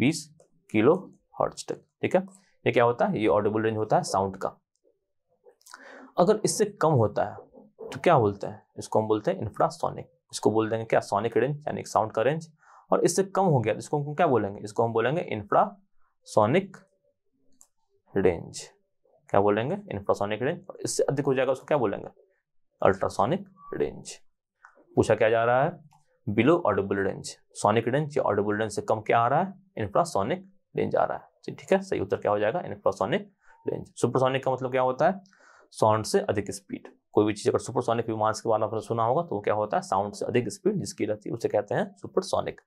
Speaker 1: बीस किलो हर्ट्स तक ठीक है ये क्या होता है ये ऑडिबल रेंज होता है साउंड का अगर इससे कम होता है तो क्या बोलते हैं इसको हम बोलते हैं इंफ्रासोनिक इसको बोल देंगे क्या सोनिक रेंज यानी साउंड का रेंज और इससे कम हो गया तो इसको हम क्या बोलेंगे इसको हम बोलेंगे इंफ्रासोनिक रेंज क्या बोलेंगे इंफ्रासोनिक रेंज और इससे अधिक हो जाएगा उसको क्या बोलेंगे अल्ट्रासोनिक रेंज पूछा क्या जा रहा है below audible range sonic range या ऑडिबल रेंज से कम क्या आ रहा है इंफ्रासोनिक रेंज आ रहा है ठीक है सही उत्तर क्या हो जाएगा इंफ्रासोनिक रेंज सुपरसोनिक का मतलब क्या होता है साउंड से अधिक स्पीड कोई भी चीज़ अगर सुपरसोनिक विमान के बारे में सुना होगा तो वो क्या होता है साउंड से अधिक स्पीड जिसकी रहती है उसे कहते हैं सुपरसोनिक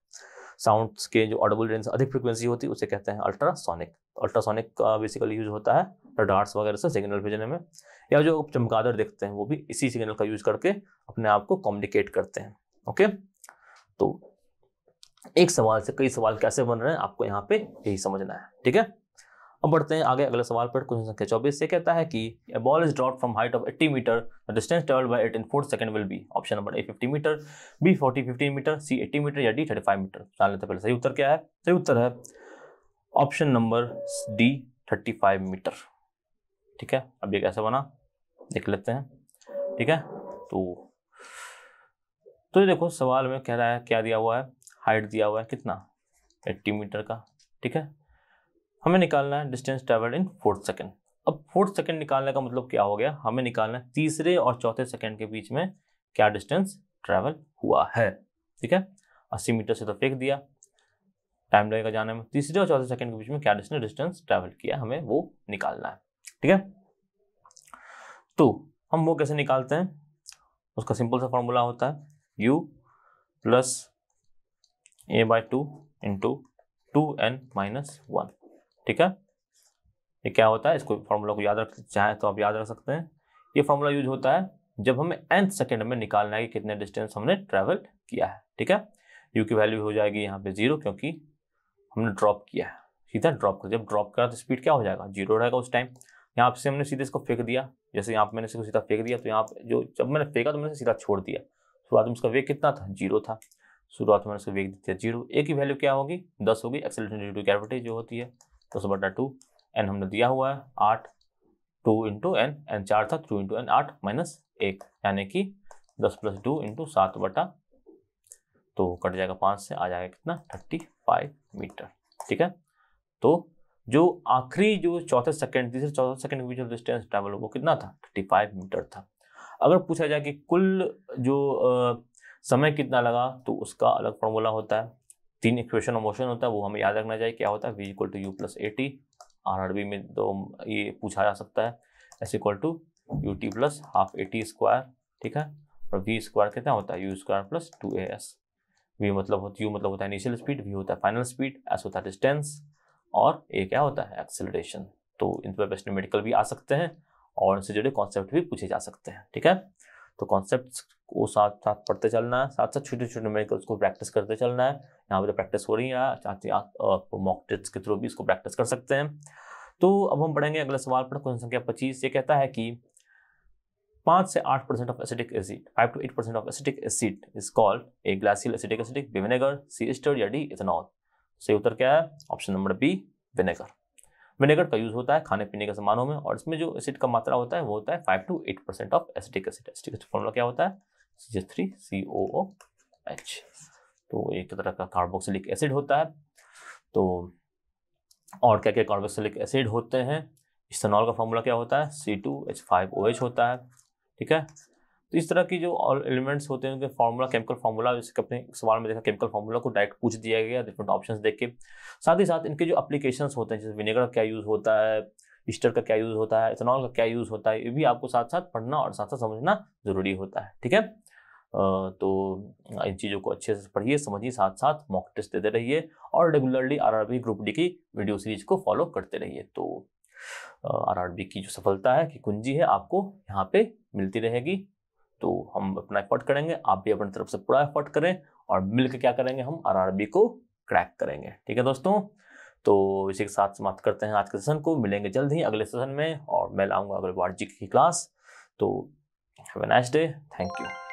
Speaker 1: साउंड के जो ऑडिबल रेंज अधिक फ्रिक्वेंसी होती है उसे कहते हैं अल्ट्रासोनिक अल्ट्रासोनिक का बेसिकली यूज होता है रडार्स वगैरह से सिग्नल भेजने में या जो चमकादड़ देखते हैं वो भी इसी सिग्नल का यूज करके अपने आप को कम्युनिकेट करते हैं ओके तो एक सवाल से कई सवाल कैसे बन रहे हैं आपको यहाँ पे यही समझना है ठीक है अब बढ़ते हैं आगे अगले सवाल पर क्वेश्चन संख्या चौबीस से कहता है कि a ball is dropped from height of 80 metre distance travel by it in four second will be option number A 50 metre B 40 15 metre C 80 metre या डी 35 मीटर जान लेते पहले सही उत्तर क्या है सही उत्तर है ऑप्शन नंबर डी 35 मीटर ठीक है अब ये कैसे बना देख लेते हैं ठीक है तो तो ये देखो सवाल में कह रहा है क्या दिया हुआ है हाइट दिया हुआ है कितना एट्टी मीटर का ठीक है हमें निकालना है distance travelled in fourth second अब फोर्थ सेकेंड निकालने का मतलब क्या हो गया हमें निकालना है तीसरे और चौथे सेकेंड के बीच में क्या डिस्टेंस ट्रेवल हुआ है ठीक है अस्सी मीटर से तो फेंक दिया टाइम लगेगा जाने में तीसरे और चौथे सेकंड के बीच में क्या डिस्टेंस डिस्टेंस ट्रैवल किया हमें वो निकालना है ठीक है तो हम वो कैसे निकालते हैं उसका सिंपल सा फॉर्मूला होता है U plus A by two into two N minus one ठीक है ये क्या होता है इसको फॉर्मूला को याद रख चाहे तो आप याद रख सकते हैं ये फॉर्मूला यूज होता है जब हमें एन सेकेंड में निकालना है कि कितने डिस्टेंस हमने ट्रेवल किया है ठीक है यू की वैल्यू हो जाएगी यहाँ पे जीरो क्योंकि हमने ड्रॉप किया है सीधा ड्रॉप कर जब ड्रॉप करा तो स्पीड क्या हो जाएगा जीरो रहेगा उस टाइम यहाँ से हमने सीधे इसको फेंक दिया जैसे यहाँ पर मैंने इसको सीधा फेंक दिया तो यहाँ जो जब मैंने फेंका तो मैंने सीधा छोड़ दिया शुरुआत तो में इसका वेग कितना था जीरो था शुरुआत में उसका वेग दिया जीरो ए की वैल्यू क्या होगी दस होगी एक्सेलेशन ड्यू टू ग्रेविटी जो होती है दस बटा टू एन हमने दिया हुआ है आठ टू इंटू एन एन चार था टू इंटू एन आठ माइनस एक यानी कि दस प्लस टू इंटू सात बटा तो कट जाएगा पाँच से आ जाएगा कितना थर्टी फाइव मीटर ठीक है तो जो आखिरी जो चौथे सेकेंड तीसरे चौथे सेकेंड के बीच जो डिस्टेंस ट्रैवल वो कितना था थर्टी फाइव मीटर था अगर पूछा जाए कि कुल जो समय कितना लगा तो उसका अलग फॉर्मूला होता है तीन इक्वेशन ऑफ मोशन होता है वो हमें याद रखना चाहिए क्या होता है V equal to U plus A T R R में तो ये पूछा जा सकता है S equal to U T plus half A T square ठीक है और वी स्क्वायर कितना होता है U square plus two A S V मतलब है यू मतलब होता है इनिशियल स्पीड वी होता है फाइनल स्पीड एस होता है डिस्टेंस और ए क्या होता है एक्सेलरेशन तो इन पर बेस्ट मेडिकल भी आ सकते हैं और उनसे जुड़े कॉन्सेप्ट भी पूछे जा सकते हैं ठीक है तो कॉन्सेप्ट को साथ साथ पढ़ते चलना है साथ साथ छोटे छोटे न्यूमेरिकल्स को प्रैक्टिस करते चलना है यहाँ पर तो प्रैक्टिस हो रही है चाहते हैं आप मॉक टेस्ट के थ्रू भी इसको प्रैक्टिस कर सकते हैं तो अब हम पढ़ेंगे अगला सवाल पर क्वेश्चन संख्या पच्चीस ये कहता है कि पाँच से आठ percent of acidic acid five to eight percent of acidic acid is called A glacial acidic acidic vinegar C ester या डी इथेनॉल सही उत्तर क्या है option number B vinegar vinegar का यूज़ होता है खाने पीने के सामानों में और इसमें जो एसिड का मात्रा होता है वो होता है five to eight percent of acetic acid acetic acid formula क्या होता है C S three C O O H तो एक तरह का कार्बोक्सिलिक एसिड होता है तो और क्या क्या कार्बोक्सिलिक एसिड होते हैं इस्तेनॉल का फॉर्मूला क्या होता है C two H five O H होता है ठीक है तो इस तरह की जो एलिमेंट्स होते हैं उनके फार्मूला केमिकल फार्मूला जैसे अपने सवाल में देखा केमिकल फार्मूला को डायरेक्ट पूछ दिया गया डिफरेंट ऑप्शन देख के साथ ही साथ इनके जो अप्लीकेशन होते हैं जैसे विनेगर का क्या यूज़ होता है ईस्टर का क्या यूज़ होता है इथेनॉल का क्या यूज़ होता है ये भी आपको साथ साथ पढ़ना और साथ साथ समझना ज़रूरी होता है ठीक है तो इन चीज़ों को अच्छे से पढ़िए समझिए साथ साथ मॉक टेस्ट देते रहिए और रेगुलरली आर ग्रुप डी की वीडियो सीरीज को फॉलो करते रहिए तो आर की जो सफलता है कि कुंजी है आपको यहाँ पे मिलती रहेगी तो हम अपना एफर्ट करेंगे आप भी अपनी तरफ से पूरा एफर्ट करें और मिलकर क्या करेंगे हम आर को क्रैक करेंगे ठीक है दोस्तों तो इसी के साथ समाप्त करते हैं आज के सेशन को मिलेंगे जल्द ही अगले सेशन में और मैं लाऊंगा अगले वार्ड जी की क्लास तो have a nice day thank you